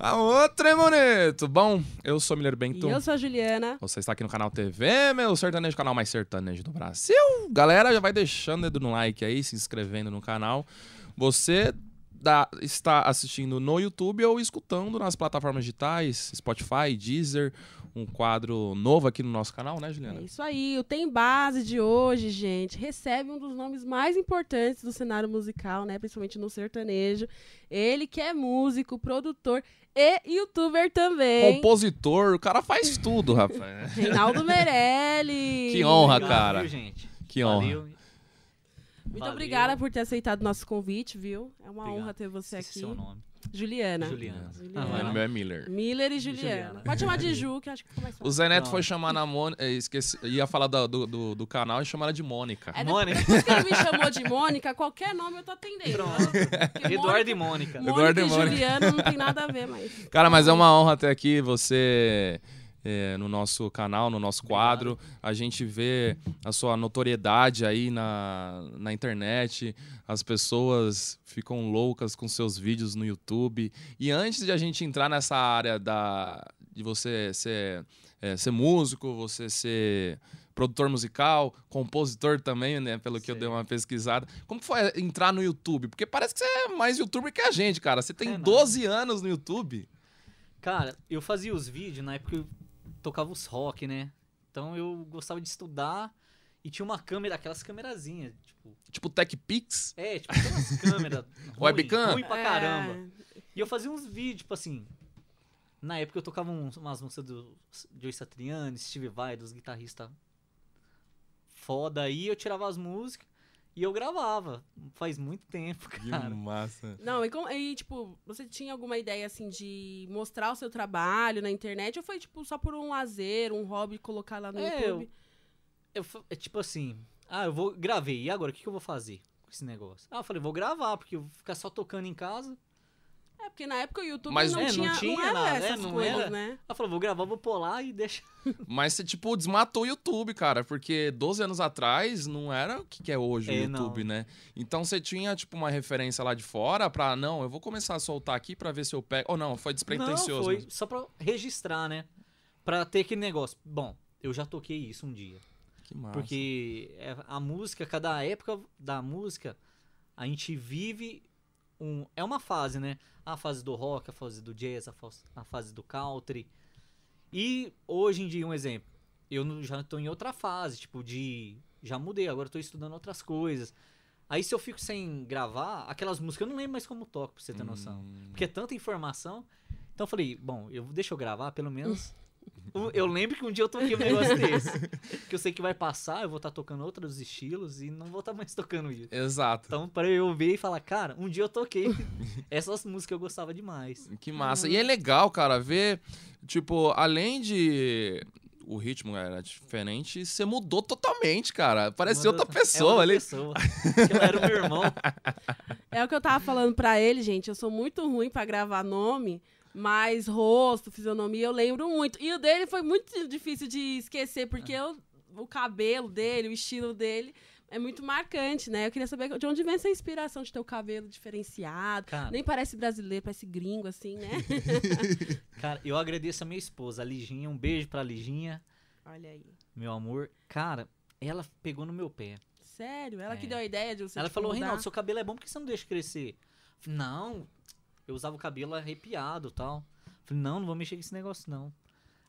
A Alô, bonito. Bom, eu sou Miller Bento. E eu sou a Juliana. Você está aqui no canal TV, meu sertanejo, canal mais sertanejo do Brasil. Galera, já vai deixando o dedo no like aí, se inscrevendo no canal. Você está assistindo no YouTube ou escutando nas plataformas digitais, Spotify, Deezer um quadro novo aqui no nosso canal, né, Juliana? É isso aí. O Tem Base de hoje, gente, recebe um dos nomes mais importantes do cenário musical, né? Principalmente no sertanejo. Ele que é músico, produtor e youtuber também. Compositor, o cara faz tudo, rapaz. Reinaldo Merelli. Que honra, Obrigado, cara. Viu, gente? Que Valeu. honra. Muito Valeu. obrigada por ter aceitado o nosso convite, viu? É uma Obrigado. honra ter você Esse aqui. seu nome. Juliana. Juliana. Juliana. Ah, o meu é Miller. Miller e Juliana. Juliana. Pode chamar de Ju, que acho que começa. mais fácil. O Zé Neto foi chamar na Mônica. Eh, esqueci, ia falar do, do, do, canal e chamar ela de Mônica. É, Mônica. Depois que ele me chamou de Mônica, qualquer nome eu tô atendendo. Né? Eduardo e Mônica. Eduardo e Mônica. Juliana não tem nada a ver mais. Cara, mas é uma honra ter aqui você é, no nosso canal, no nosso quadro. A gente vê a sua notoriedade aí na, na internet, as pessoas ficam loucas com seus vídeos no YouTube. E antes de a gente entrar nessa área da, de você ser, é, ser músico, você ser produtor musical, compositor também, né? Pelo que eu dei uma pesquisada. Como foi entrar no YouTube? Porque parece que você é mais youtuber que a gente, cara. Você tem é 12 né? nada. anos no YouTube. Cara, eu fazia os vídeos na época tocava os rock, né? Então eu gostava de estudar e tinha uma câmera, aquelas câmerazinhas, tipo. Tipo Tech Pix? É, tipo aquelas câmeras. Webcam? Ruim pra caramba. É. E eu fazia uns vídeos, tipo assim. Na época eu tocava uns, umas músicas do Joe Satriani, Steve Vai, dos guitarristas foda aí, eu tirava as músicas e eu gravava, faz muito tempo, cara. Que massa. Não, e, e tipo, você tinha alguma ideia, assim, de mostrar o seu trabalho na internet? Ou foi, tipo, só por um lazer, um hobby, colocar lá no é, YouTube? Eu, eu, é tipo assim, ah, eu vou, gravei, e agora, o que, que eu vou fazer com esse negócio? Ah, eu falei, vou gravar, porque eu vou ficar só tocando em casa, é, porque na época o YouTube Mas, não, é, tinha, não tinha né, não nada, essas não era. né? Ela falou, vou gravar, vou pular e deixa. Mas você, tipo, desmatou o YouTube, cara, porque 12 anos atrás não era o que é hoje é, o YouTube, não. né? Então você tinha, tipo, uma referência lá de fora pra, não, eu vou começar a soltar aqui pra ver se eu pego. Ou não, foi despretensioso. Não, foi mas... só pra registrar, né? Pra ter aquele negócio. Bom, eu já toquei isso um dia. Que massa. Porque é, a música, cada época da música, a gente vive um. É uma fase, né? A fase do rock, a fase do jazz, a, fase, a fase do country. E hoje em dia, um exemplo. Eu já estou em outra fase, tipo, de. Já mudei, agora estou estudando outras coisas. Aí se eu fico sem gravar, aquelas músicas eu não lembro mais como toco, pra você ter hum. noção. Porque é tanta informação. Então eu falei, bom, eu deixa eu gravar, pelo menos. Hum. Eu lembro que um dia eu toquei um negócio desse. Que eu sei que vai passar, eu vou estar tá tocando outros estilos e não vou estar tá mais tocando isso. Exato. Então, para eu ouvir e falar, cara, um dia eu toquei essas músicas eu gostava demais. Que massa. Hum. E é legal, cara, ver, tipo, além de o ritmo era é diferente e você mudou totalmente, cara. Parecia é outra pessoa é outra ali. Pessoa. era o meu irmão. É o que eu tava falando para ele, gente. Eu sou muito ruim para gravar nome. Mas rosto, fisionomia, eu lembro muito. E o dele foi muito difícil de esquecer, porque é. eu, o cabelo dele, o estilo dele é muito marcante, né? Eu queria saber de onde vem essa inspiração de ter o cabelo diferenciado. Cara, Nem parece brasileiro, parece gringo, assim, né? cara, eu agradeço a minha esposa, a Liginha. Um beijo pra Liginha. Olha aí. Meu amor. Cara, ela pegou no meu pé. Sério? Ela é. que deu a ideia de você. Ela falou, Reinaldo, seu cabelo é bom, porque você não deixa crescer? Não, eu usava o cabelo arrepiado tal. Falei, não, não vou mexer com esse negócio, não.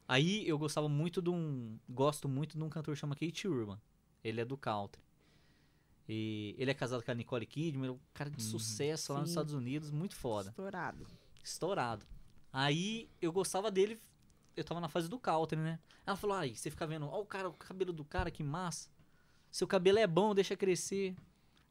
Aí eu gostava muito de um. Gosto muito de um cantor que chama Kate Urban. Ele é do country. E ele é casado com a Nicole Kidman, é um cara de uhum. sucesso lá Sim. nos Estados Unidos, muito foda. Estourado. Estourado. Aí eu gostava dele, eu tava na fase do country, né? Ela falou: aí, você fica vendo, ó, o cara, o cabelo do cara, que massa. Seu cabelo é bom, deixa crescer.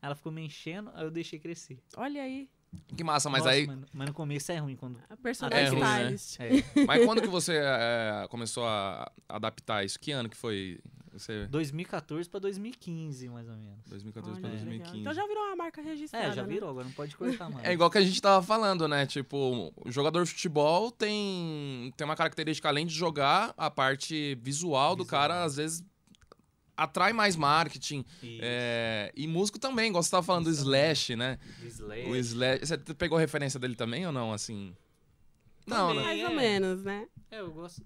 Ela ficou me enchendo, aí eu deixei crescer. Olha aí. Que massa, mas Nossa, aí. Mano, mas no começo é ruim quando. A personagem ah, é ruim, né? é. Mas quando que você é, começou a adaptar isso? Que ano que foi? Você... 2014 pra 2015, mais ou menos. 2014 Olha, pra 2015. Legal. Então já virou uma marca registrada. É, já né? virou, agora não pode cortar mais. É igual que a gente tava falando, né? Tipo, o jogador de futebol tem, tem uma característica, além de jogar, a parte visual, visual. do cara, às vezes atrai mais marketing. É, e músico também, igual você tava falando Isso. do Slash, né? Slash. O Slash. Você pegou referência dele também ou não, assim? Também, não, né? Mais ou é. menos, né? É, eu gosto.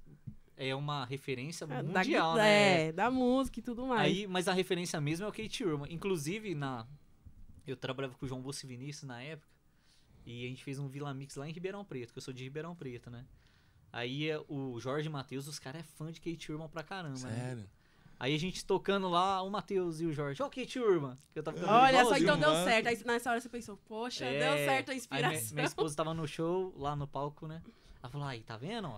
É uma referência mundial, da, né? É, da música e tudo mais. Aí, mas a referência mesmo é o Kate Urban. Inclusive, na, eu trabalhava com o João Bolso Vinícius na época. E a gente fez um Vila Mix lá em Ribeirão Preto, que eu sou de Ribeirão Preto, né? Aí é, o Jorge Matheus, os caras é fã de Kate Urban pra caramba. Né? Sério? Né? Aí a gente tocando lá, o Matheus e o Jorge. Ok, turma. Eu tava Olha só, então deu certo. Aí nessa hora você pensou, poxa, é... deu certo a inspiração. Aí, minha, minha esposa tava no show, lá no palco, né? Ela falou, aí, tá vendo?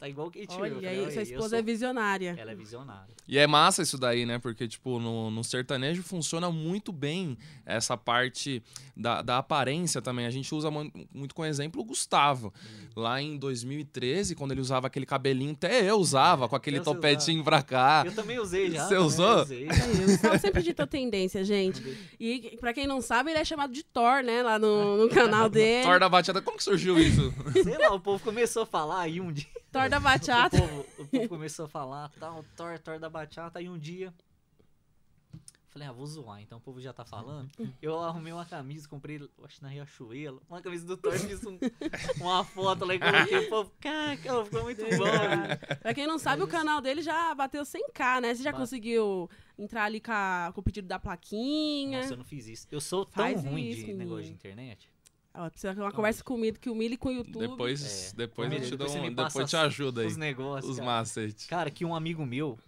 Tá igual Kate Olha, Will. Aí, sua esposa sou... é visionária. Ela é visionária. E é massa isso daí, né? Porque, tipo, no, no sertanejo funciona muito bem essa parte da, da aparência também. A gente usa muito com exemplo o Gustavo. Hum. Lá em 2013, quando ele usava aquele cabelinho, até eu usava, com aquele topetinho pra cá. Eu também usei já. Você usou? Usei. É, eu usei. sempre a tendência, gente. E pra quem não sabe, ele é chamado de Thor, né? Lá no, no canal dele. Thor da Batida. Como que surgiu isso? Sei lá, o povo começou a falar aí um dia. Thor da Bachata. O povo, o povo começou a falar, tal, Thor, Thor da Bachata. E um dia, falei, ah, vou zoar, então o povo já tá falando. Uhum. Eu arrumei uma camisa, comprei, acho na Riachuelo, uma camisa do Thor, fiz um, uma foto lá e coloquei. O povo, caraca, ficou muito bom. Né? pra quem não sabe, o canal dele já bateu 100k, né? Você já Bate. conseguiu entrar ali com, a, com, o pedido da plaquinha? Nossa, eu não fiz isso. Eu sou tão Faz ruim isso, de menino. negócio de internet. Ela precisa ter uma conversa comigo, que Mili com o YouTube. Depois, é. depois, eu te, depois, um, depois te ajuda aí. Os negócios. Os macetes. Cara, que um amigo meu,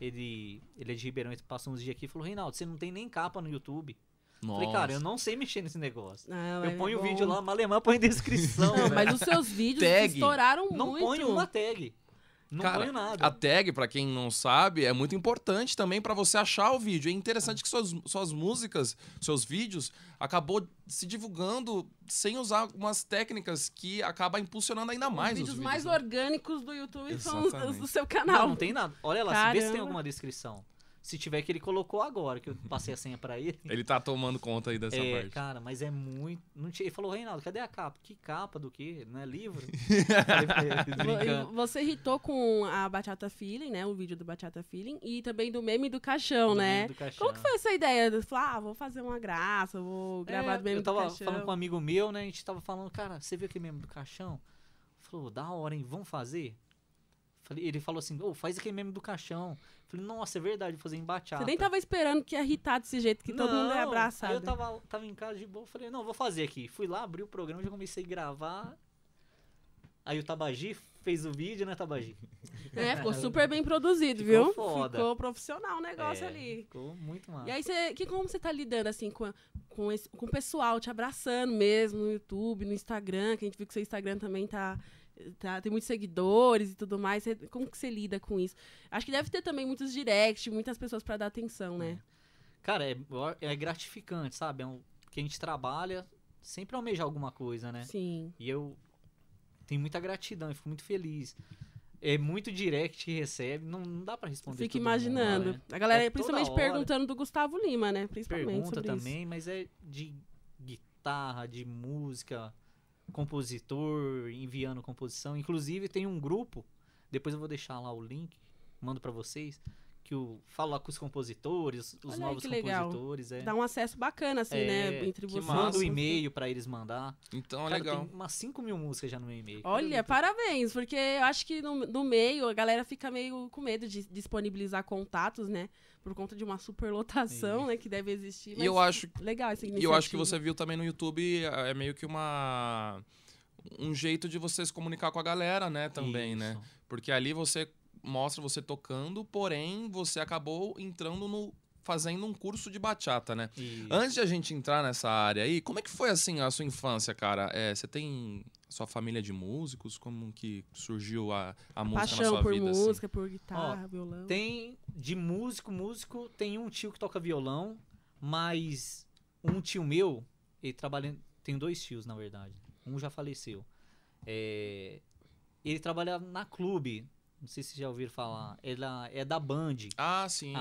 ele, ele é de Ribeirão, ele passou uns dias aqui e falou: Reinaldo, você não tem nem capa no YouTube. Nossa. Falei, cara, eu não sei mexer nesse negócio. eu é ponho é o vídeo lá, Malemã põe descrição. Não, mas os seus vídeos estouraram não muito. Não ponho uma tag. Não Cara, nada. A tag, para quem não sabe, é muito importante também para você achar o vídeo. É interessante que suas, suas músicas, seus vídeos, acabou se divulgando sem usar algumas técnicas que acaba impulsionando ainda mais. Os vídeos, os vídeos mais né? orgânicos do YouTube Exatamente. são os, os, do seu canal. Não, não tem nada. Olha lá, Caramba. se vê se tem alguma descrição. Se tiver que ele colocou agora, que eu passei a senha para ele. ele tá tomando conta aí dessa é, parte. Cara, mas é muito. Não tinha... Ele falou, Reinaldo, cadê a capa? Que capa do que? Não é livro? Você irritou com a Bachata Feeling, né? O vídeo do Bachata Feeling e também do meme do caixão, do né? Do caixão. Como que foi essa ideia? do falei, ah, vou fazer uma graça, vou é, gravar é, do meme do caixão. Eu tava falando com um amigo meu, né? A gente tava falando, cara, você viu aquele meme do caixão? Falou, da hora, hein? Vamos fazer? ele falou assim, oh, faz aquele meme do caixão. Falei, nossa, é verdade, fazer embateada. Você nem tava esperando que ia irritar desse jeito, que não, todo mundo ia abraçar. eu tava, tava em casa de boa, falei, não, vou fazer aqui. Fui lá, abri o programa, já comecei a gravar. Aí o Tabaji fez o vídeo, né, Tabaji? É, ficou super bem produzido, ficou viu? Foda. Ficou profissional o negócio é, ali. Ficou muito massa. E aí, você, que, como você tá lidando, assim, com, com, esse, com o pessoal te abraçando mesmo no YouTube, no Instagram, que a gente viu que seu Instagram também tá tá, tem muitos seguidores e tudo mais. Como que você lida com isso? Acho que deve ter também muitos directs, muitas pessoas para dar atenção, né? É. Cara, é, é gratificante, sabe? É um, que a gente trabalha sempre almeja alguma coisa, né? Sim. E eu tenho muita gratidão, eu fico muito feliz. É muito direct que recebe, não, não dá para responder. Fico imaginando. Mundo, né? A galera, é, é principalmente perguntando do Gustavo Lima, né? Principalmente. Pergunta também, isso. mas é de guitarra, de música, compositor enviando composição. Inclusive tem um grupo, depois eu vou deixar lá o link, mando para vocês, que falo lá com os compositores, os Olha novos aí, compositores. É. Dá um acesso bacana, assim, né, é, né? Entre vocês. Manda o um e-mail para eles mandar. Então, é Cara, legal. Tem umas 5 mil músicas já no meu e-mail. Olha, parabéns, porque eu acho que no, no meio a galera fica meio com medo de disponibilizar contatos, né? Por conta de uma superlotação, Sim. né? Que deve existir. e eu acho. Legal essa iniciativa. E eu acho que você viu também no YouTube, é, é meio que uma um jeito de vocês comunicar com a galera, né, também, né? Isso. né? Porque ali você mostra você tocando, porém você acabou entrando no fazendo um curso de bachata, né? Isso. Antes de a gente entrar nessa área aí, como é que foi assim a sua infância, cara? É, você tem sua família de músicos? Como que surgiu a, a, música Paixão na sua por vida? por assim? música, assim? por guitarra, Ó, violão. Tem de músico, músico, tem um tio que toca violão, mas um tio meu, ele trabalha, tem dois tios na verdade. Um já faleceu. É, ele trabalha na clube, não sei se já ouviram falar. É da, é da Band. Ah, sim.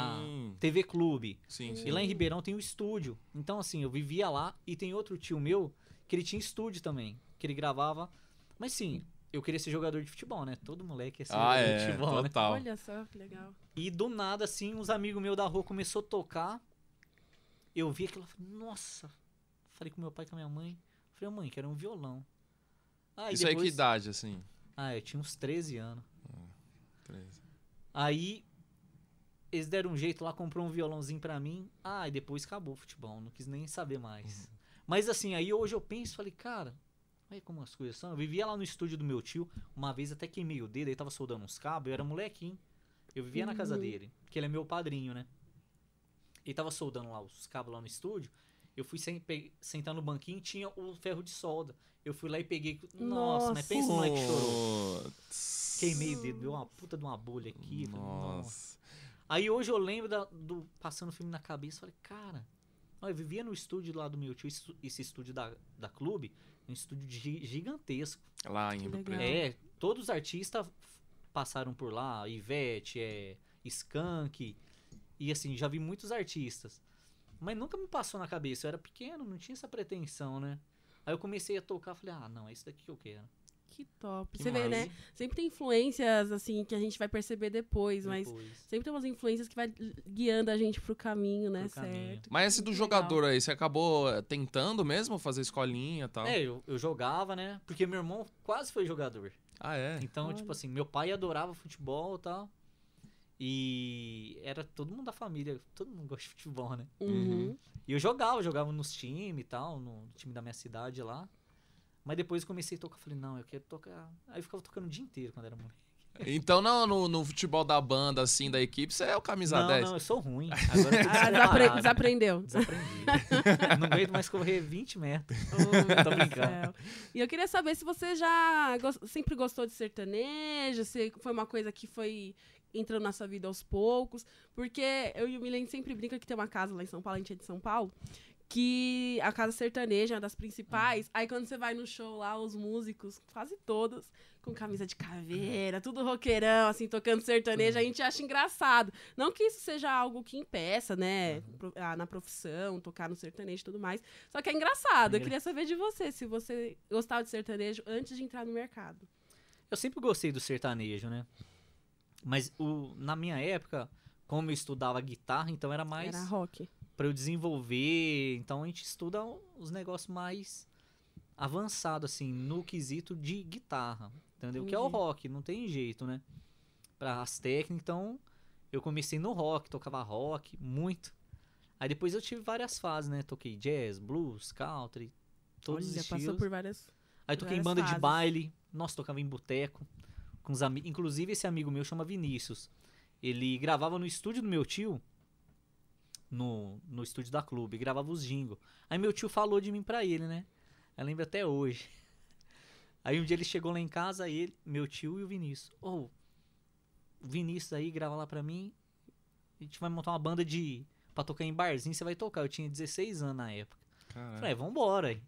TV Clube. Sim, sim. E lá em Ribeirão tem o um estúdio. Então, assim, eu vivia lá e tem outro tio meu que ele tinha estúdio também. Que ele gravava. Mas sim, eu queria ser jogador de futebol, né? Todo moleque é ser ah, jogador é, de futebol. Né? Total. Né? Olha só, que legal. E do nada, assim, uns amigos meus da rua começou a tocar. Eu vi aquilo falei, nossa! Falei com meu pai e com a minha mãe. Falei, mãe, quero um violão. Isso é depois... aí que idade, assim? Ah, eu tinha uns 13 anos. Aí eles deram um jeito lá, comprou um violãozinho para mim. Ah, e depois acabou o futebol, não quis nem saber mais. Uhum. Mas assim, aí hoje eu penso, falei, cara, olha como as coisas são. Eu vivia lá no estúdio do meu tio, uma vez até queimei o dedo, ele tava soldando uns cabos, eu era molequinho. Eu vivia uhum. na casa uhum. dele, que ele é meu padrinho, né? Ele tava soldando lá os cabos lá no estúdio. Eu fui sem, pe... sentar no banquinho tinha o ferro de solda. Eu fui lá e peguei. Nossa, Nossa. mas pensa no moleque chorou. Queimei o dedo, deu uma puta de uma bolha aqui. Nossa. Nossa. Aí hoje eu lembro da, do passando o filme na cabeça, falei, cara, eu vivia no estúdio lá do meu tio, esse estúdio da, da clube, um estúdio gigantesco. Lá em Rio É, todos os artistas passaram por lá, Ivete, é, Skank, e assim, já vi muitos artistas. Mas nunca me passou na cabeça, eu era pequeno, não tinha essa pretensão, né? Aí eu comecei a tocar, falei, ah, não, é isso daqui que eu quero que top. Que você mais? vê, né? Sempre tem influências, assim, que a gente vai perceber depois, depois, mas sempre tem umas influências que vai guiando a gente pro caminho, né? Pro certo. Caminho. Mas esse do jogador legal. aí, você acabou eh, tentando mesmo fazer escolinha e tal? É, eu, eu jogava, né? Porque meu irmão quase foi jogador. Ah, é? Então, Olha. tipo assim, meu pai adorava futebol e tal. E era todo mundo da família, todo mundo gosta de futebol, né? Uhum. E eu jogava, jogava nos times e tal, no time da minha cidade lá. Mas depois comecei a tocar, falei, não, eu quero tocar. Aí eu ficava tocando o dia inteiro quando era moleque. Então, não, no, no, futebol da banda, assim, da equipe, você é o camisa não, 10. Não, eu sou ruim. Agora eu ah, desapre desaprendeu. Desaprendi. não aguento mais correr 20 metros. Oh, Tô brincando. E eu queria saber se você já go sempre gostou de sertanejo, se foi uma coisa que foi entrando na sua vida aos poucos. Porque eu e o Milen sempre brinca que tem uma casa lá em São Paulo, a gente é de São Paulo que a casa sertaneja é uma das principais. Uhum. Aí quando você vai no show lá, os músicos, quase todos, com camisa de caveira, tudo roqueirão, assim, tocando sertanejo, uhum. a gente acha engraçado. Não que isso seja algo que impeça, né, uhum. na profissão, tocar no sertanejo e tudo mais. Só que é engraçado. Eu queria saber de você, se você gostava de sertanejo antes de entrar no mercado. Eu sempre gostei do sertanejo, né? Mas o, na minha época, como eu estudava guitarra, então era mais... Era rock para eu desenvolver. Então a gente estuda os negócios mais avançados assim no quesito de guitarra, entendeu? Entendi. Que é o rock, não tem jeito, né? Para as técnicas, então eu comecei no rock, tocava rock muito. Aí depois eu tive várias fases, né? Toquei jazz, blues, country, todos Olha, os estilos. passou por várias Aí toquei em banda fases. de baile, nossa, tocava em boteco com os amigos, inclusive esse amigo meu chama Vinícius. Ele gravava no estúdio do meu tio, no, no estúdio da clube, gravava os jingles. Aí meu tio falou de mim pra ele, né? Eu lembro até hoje. Aí um dia ele chegou lá em casa, ele, meu tio e o Vinícius. Ô, oh, o Vinícius aí grava lá pra mim. A gente vai montar uma banda de. pra tocar em barzinho, você vai tocar. Eu tinha 16 anos na época. Caramba. Falei, é, vambora. Aí.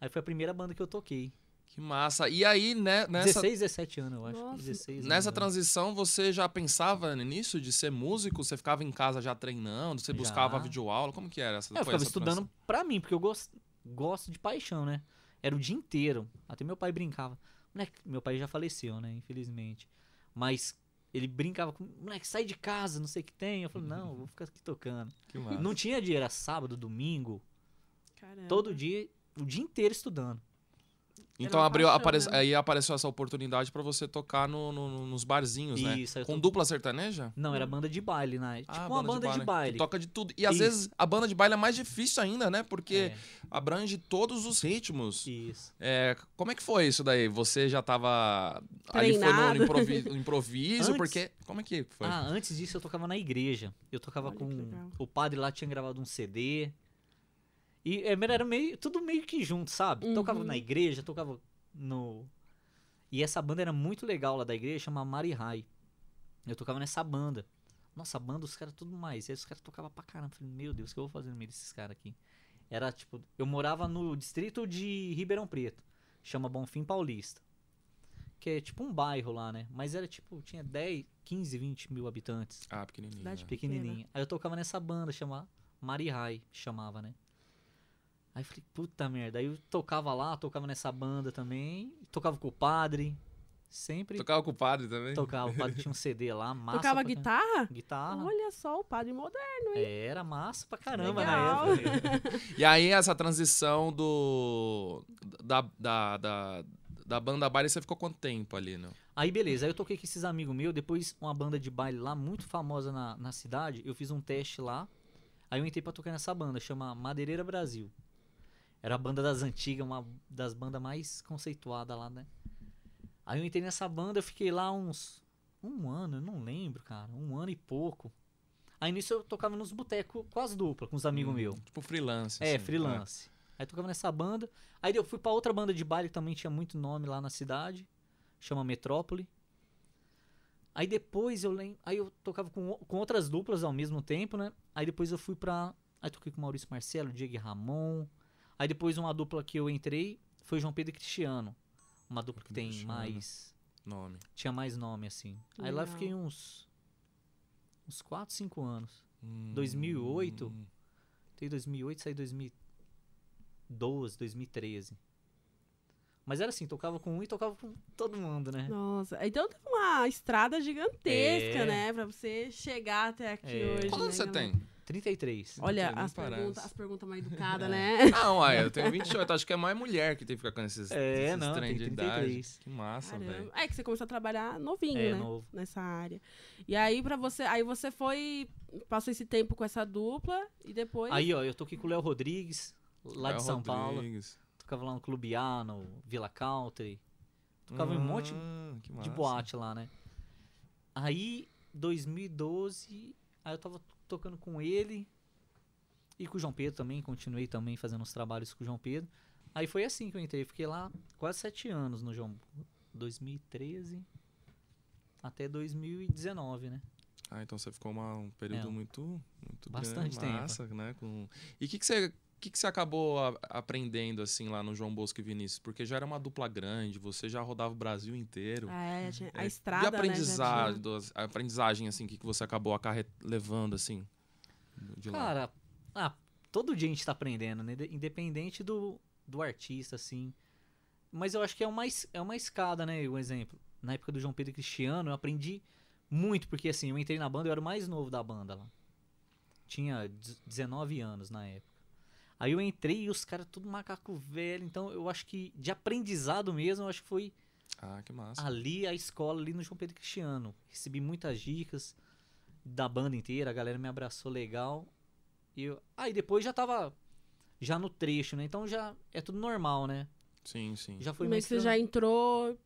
aí foi a primeira banda que eu toquei. Que massa. E aí, né, nessa... 16, 17 anos, eu acho. Nossa. 16 anos. Nessa né? transição, você já pensava nisso, de ser músico? Você ficava em casa já treinando? Você já. vídeo videoaula? Como que era essa é, Eu ficava estudando transição? pra mim, porque eu gosto, gosto de paixão, né? Era o dia inteiro. Até meu pai brincava. Moleque, meu pai já faleceu, né? Infelizmente. Mas ele brincava com, moleque, sai de casa, não sei o que tem. Eu falei, não, vou ficar aqui tocando. Não tinha dia, era sábado, domingo. Caramba. Todo dia, o dia inteiro estudando. Então abriu, aí apareceu essa oportunidade para você tocar no, no, nos barzinhos, né? Isso, né? Com tô... dupla sertaneja? Não, era banda de baile, né? Ah, tipo ah, uma banda, de, baile, de baile. toca de tudo. E Isso. às vezes a banda de baile é mais difícil ainda, né? Porque é. abrange todos os ritmos. Isso. É, como é que foi isso daí? Você já tava. Treinado. Ali foi no improviso, improviso antes... porque. Como é que foi? Ah, antes disso eu tocava na igreja. Eu tocava Olha com. O padre lá tinha gravado um CD. E é, era meio, tudo meio que junto, sabe? Uhum. Tocava na igreja, tocava no. E essa banda era muito legal lá da igreja, chama Mari High. Eu tocava nessa banda. Nossa, a banda, os caras tudo mais. E aí os caras tocavam pra caramba. Falei, meu Deus, o que eu vou fazer no meio desses caras aqui? Era tipo, eu morava no distrito de Ribeirão Preto, chama Bonfim Paulista. Que é tipo um bairro lá, né? Mas era tipo, tinha 10, 15, 20 mil habitantes. Ah, pequenininha. Cidade né? pequenininha. Aí eu tocava nessa banda, chamava Mari High, chamava, né? Aí falei, puta merda. Aí eu tocava lá, tocava nessa banda também, tocava com o padre. Sempre. Tocava com o padre também? Tocava, o padre tinha um CD lá, massa. Tocava guitarra? Guitarra. Olha só, o padre moderno, hein? Era massa pra caramba Legal. na época. e aí, essa transição do. Da, da, da, da banda baile, você ficou quanto tempo ali, não? Né? Aí, beleza. Aí eu toquei com esses amigos meus, depois uma banda de baile lá, muito famosa na, na cidade. Eu fiz um teste lá. Aí eu entrei pra tocar nessa banda, chama Madeireira Brasil. Era a banda das antigas, uma das bandas mais conceituadas lá, né? Aí eu entrei nessa banda, eu fiquei lá uns. Um ano, eu não lembro, cara. Um ano e pouco. Aí nisso eu tocava nos botecos com as duplas, com os amigos hum, meus. Tipo freelance. É, assim, freelance. Aí tocava nessa banda. Aí eu fui para outra banda de baile que também tinha muito nome lá na cidade. Chama Metrópole. Aí depois eu lembro. Aí eu tocava com, com outras duplas ao mesmo tempo, né? Aí depois eu fui pra. Aí toquei com Maurício Marcelo, Diego Ramon. Aí depois uma dupla que eu entrei foi João Pedro e Cristiano. Uma dupla que tem Cristiano. mais. Nome. Tinha mais nome, assim. Aí lá eu fiquei uns. Uns 4, 5 anos. Hum. 2008. Tem 2008, saí 2012, 2013. Mas era assim, tocava com um e tocava com todo mundo, né? Nossa, então tem uma estrada gigantesca, é. né? Pra você chegar até aqui é. hoje. Quantos né, você galera? tem? 33. Olha, as, pergunta, as perguntas mais educadas, é. né? Não, ai, eu tenho 28. Acho que é mais mulher que tem que ficar com esses, é, esses não, trem de 33. idade. Que massa, velho. É que você começou a trabalhar novinho, é, né? Novo. Nessa área. E aí, pra você. Aí você foi. Passou esse tempo com essa dupla e depois. Aí, ó, eu tô aqui com o Léo Rodrigues, lá de São Rodrigues. Paulo. Tocava lá no Clube A, no Vila Country. Tocava hum, um monte hum, de boate lá, né? Aí, 2012, aí eu tava tocando com ele e com o João Pedro também, continuei também fazendo uns trabalhos com o João Pedro. Aí foi assim que eu entrei, fiquei lá quase sete anos no João, 2013 até 2019, né? Ah, então você ficou uma, um período é, muito, muito bastante grande, massa, tempo. né? Com... E o que, que você que, que você acabou a, aprendendo assim lá no João Bosco e Vinícius? Porque já era uma dupla grande, você já rodava o Brasil inteiro. Ah, é, a, é, estrada. E né, aprendizado, né, a aprendizagem assim que, que você acabou acarre... levando assim? Cara, ah, todo dia a gente está aprendendo, né? Independente do, do artista, assim. Mas eu acho que é uma, é uma escada, né? Um exemplo. Na época do João Pedro Cristiano, eu aprendi muito, porque assim, eu entrei na banda, eu era o mais novo da banda lá. Tinha 19 anos na época. Aí eu entrei e os caras tudo macaco velho. Então eu acho que de aprendizado mesmo, eu acho que foi ah, que massa. ali a escola, ali no João Pedro Cristiano. Recebi muitas dicas da banda inteira, a galera me abraçou legal. E eu... Aí ah, depois já tava já no trecho, né? Então já é tudo normal, né? Sim, sim. Já foi Mas você já entrou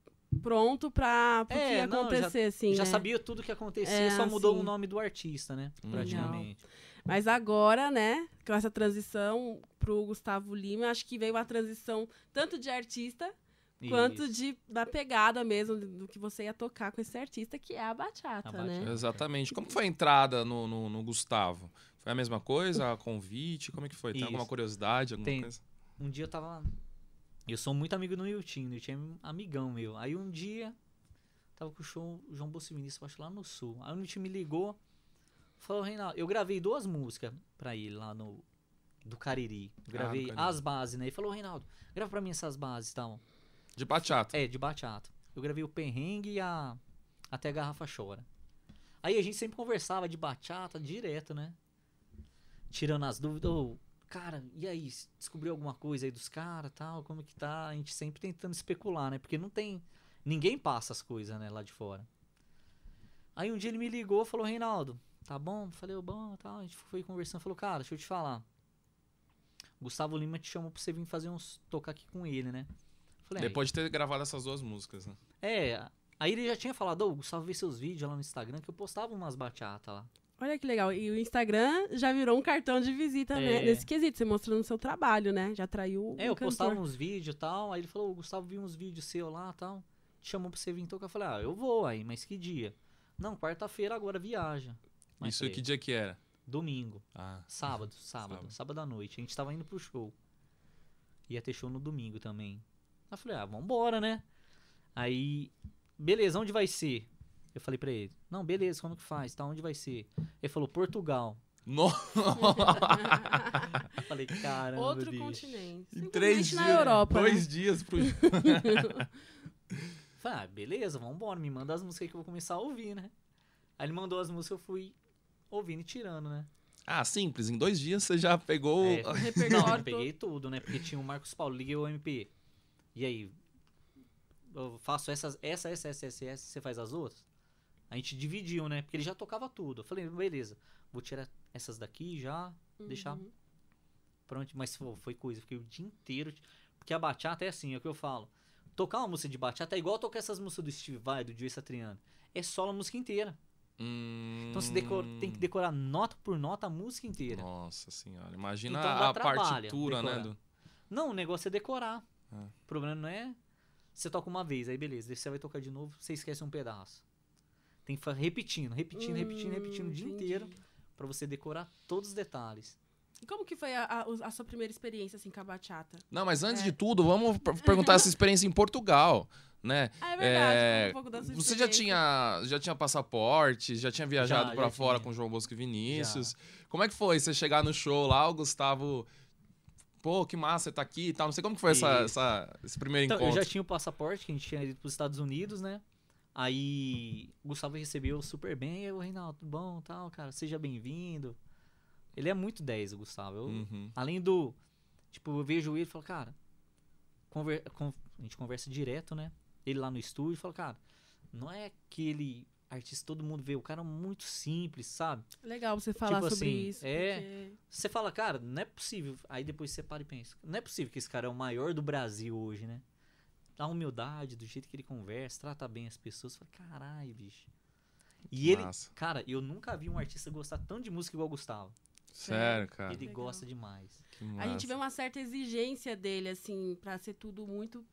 pronto pra o é, que ia não, acontecer, já, assim. Já né? sabia tudo que acontecia, é, só mudou assim... o nome do artista, né? Praticamente. Mas agora, né, com essa transição pro Gustavo Lima, acho que veio uma transição tanto de artista Isso. quanto de da pegada mesmo do que você ia tocar com esse artista, que é a bachata, a bachata. né? Exatamente. Como foi a entrada no, no, no Gustavo? Foi a mesma coisa? A hum. convite? Como é que foi? Tem Isso. alguma curiosidade? Alguma Tem. Coisa? Um dia eu tava. Eu sou muito amigo do Nilton, Nilton é um amigão meu. Aí um dia, tava com o show João Bolsonaro, acho lá no Sul. Aí o Nilton me ligou Falou, Reinaldo, eu gravei duas músicas pra ele lá no. Do Cariri. Ah, gravei ah, as bases, né? Ele falou, Reinaldo, grava pra mim essas bases e tal. De bachata. É, de bachata. Eu gravei o perrengue e a. Até a garrafa chora. Aí a gente sempre conversava de bachata direto, né? Tirando as dúvidas. Oh, cara, e aí? Descobriu alguma coisa aí dos caras tal? Como que tá? A gente sempre tentando especular, né? Porque não tem. Ninguém passa as coisas, né? Lá de fora. Aí um dia ele me ligou e falou: Reinaldo, tá bom? Falei, oh, bom, tal. Tá. A gente foi conversando, falou, cara, deixa eu te falar. Gustavo Lima te chamou pra você vir fazer uns. tocar aqui com ele, né? Falei, é, Depois de ter gravado essas duas músicas, né? É. Aí ele já tinha falado, ô, Gustavo vê seus vídeos lá no Instagram, que eu postava umas bachatas lá. Olha que legal. E o Instagram já virou um cartão de visita, né, é. né? Nesse quesito, você mostrando o seu trabalho, né? Já traiu. É, um eu cantor. postava uns vídeos e tal. Aí ele falou, ô, Gustavo viu uns vídeos seu lá e tal. Te chamou pra você vir tocar. Eu falei, ah, eu vou aí, mas que dia? Não, quarta-feira agora viaja. Isso creio. que dia que era? Domingo. Ah. Sábado, sábado, sábado, sábado à noite. A gente tava indo pro show. Ia ter show no domingo também. Eu falei, ah, vambora, né? Aí, beleza, onde vai ser? Eu falei pra ele, não, beleza, como que faz? Tá, onde vai ser? Ele falou, Portugal. Nossa! falei, caramba. Outro bicho. continente. Em três dias. Na Europa, né? dois né? dias pro. falei, ah, beleza, vambora, me manda as músicas que eu vou começar a ouvir, né? Aí ele mandou as músicas, eu fui ouvindo e tirando, né? Ah, simples. Em dois dias você já pegou. É, não, eu peguei tudo, né? Porque tinha o Marcos Paulo, liguei o MP. E aí? Eu faço essas, essa, essa, essa, essa, essa, você faz as outras? A gente dividiu, né? Porque ele já tocava tudo. Eu falei, beleza, vou tirar essas daqui já, uhum. deixar. Pronto, mas foi coisa, fiquei o dia inteiro. Porque a bachata é assim, é o que eu falo. Tocar uma música de bachata é igual tocar essas músicas do Steve Vai, do Joe Satriano É só a música inteira. Hum... Então você tem que decorar nota por nota a música inteira. Nossa senhora, imagina então, a, partitura, né? Do... Não, o negócio é decorar. É. O problema não é você toca uma vez, aí beleza, você vai tocar de novo, você esquece um pedaço. Tem que ficar repetindo, repetindo, repetindo, repetindo o dia hum, inteiro para você decorar todos os detalhes. E como que foi a, a, a, sua primeira experiência assim com a bachata? Não, mas antes é. de tudo, vamos perguntar essa experiência em Portugal né? Ah, é verdade, é, um pouco da sua Você já tinha, já tinha passaporte, já tinha viajado para fora tinha. com João Bosco e Vinícius. Já. Como é que foi você chegar no show lá, o Gustavo pô, que massa, você tá aqui e tal. Não sei como que foi essa, essa, esse primeiro então, encontro. Eu já tinha o passaporte, que a gente tinha ido pros Estados Unidos, né? Aí o Gustavo recebeu super bem. o Reinaldo, tudo bom, tal, cara, seja bem-vindo. Ele é muito 10, o Gustavo. Eu, uhum. Além do. Tipo, eu vejo ele e falo, cara, conver, a gente conversa direto, né? ele lá no estúdio e falou, cara, não é aquele artista todo mundo vê, o cara é muito simples, sabe? Legal você falar tipo sobre assim, isso. É. Porque... Você fala, cara, não é possível. Aí depois você para e pensa, não é possível que esse cara é o maior do Brasil hoje, né? A humildade, do jeito que ele conversa, trata bem as pessoas, fala, caralho, bicho. E ele, cara, eu nunca vi um artista gostar tanto de música igual o Gustavo. Sério, cara. Ele Legal. gosta demais. A gente vê uma certa exigência dele, assim, pra ser tudo muito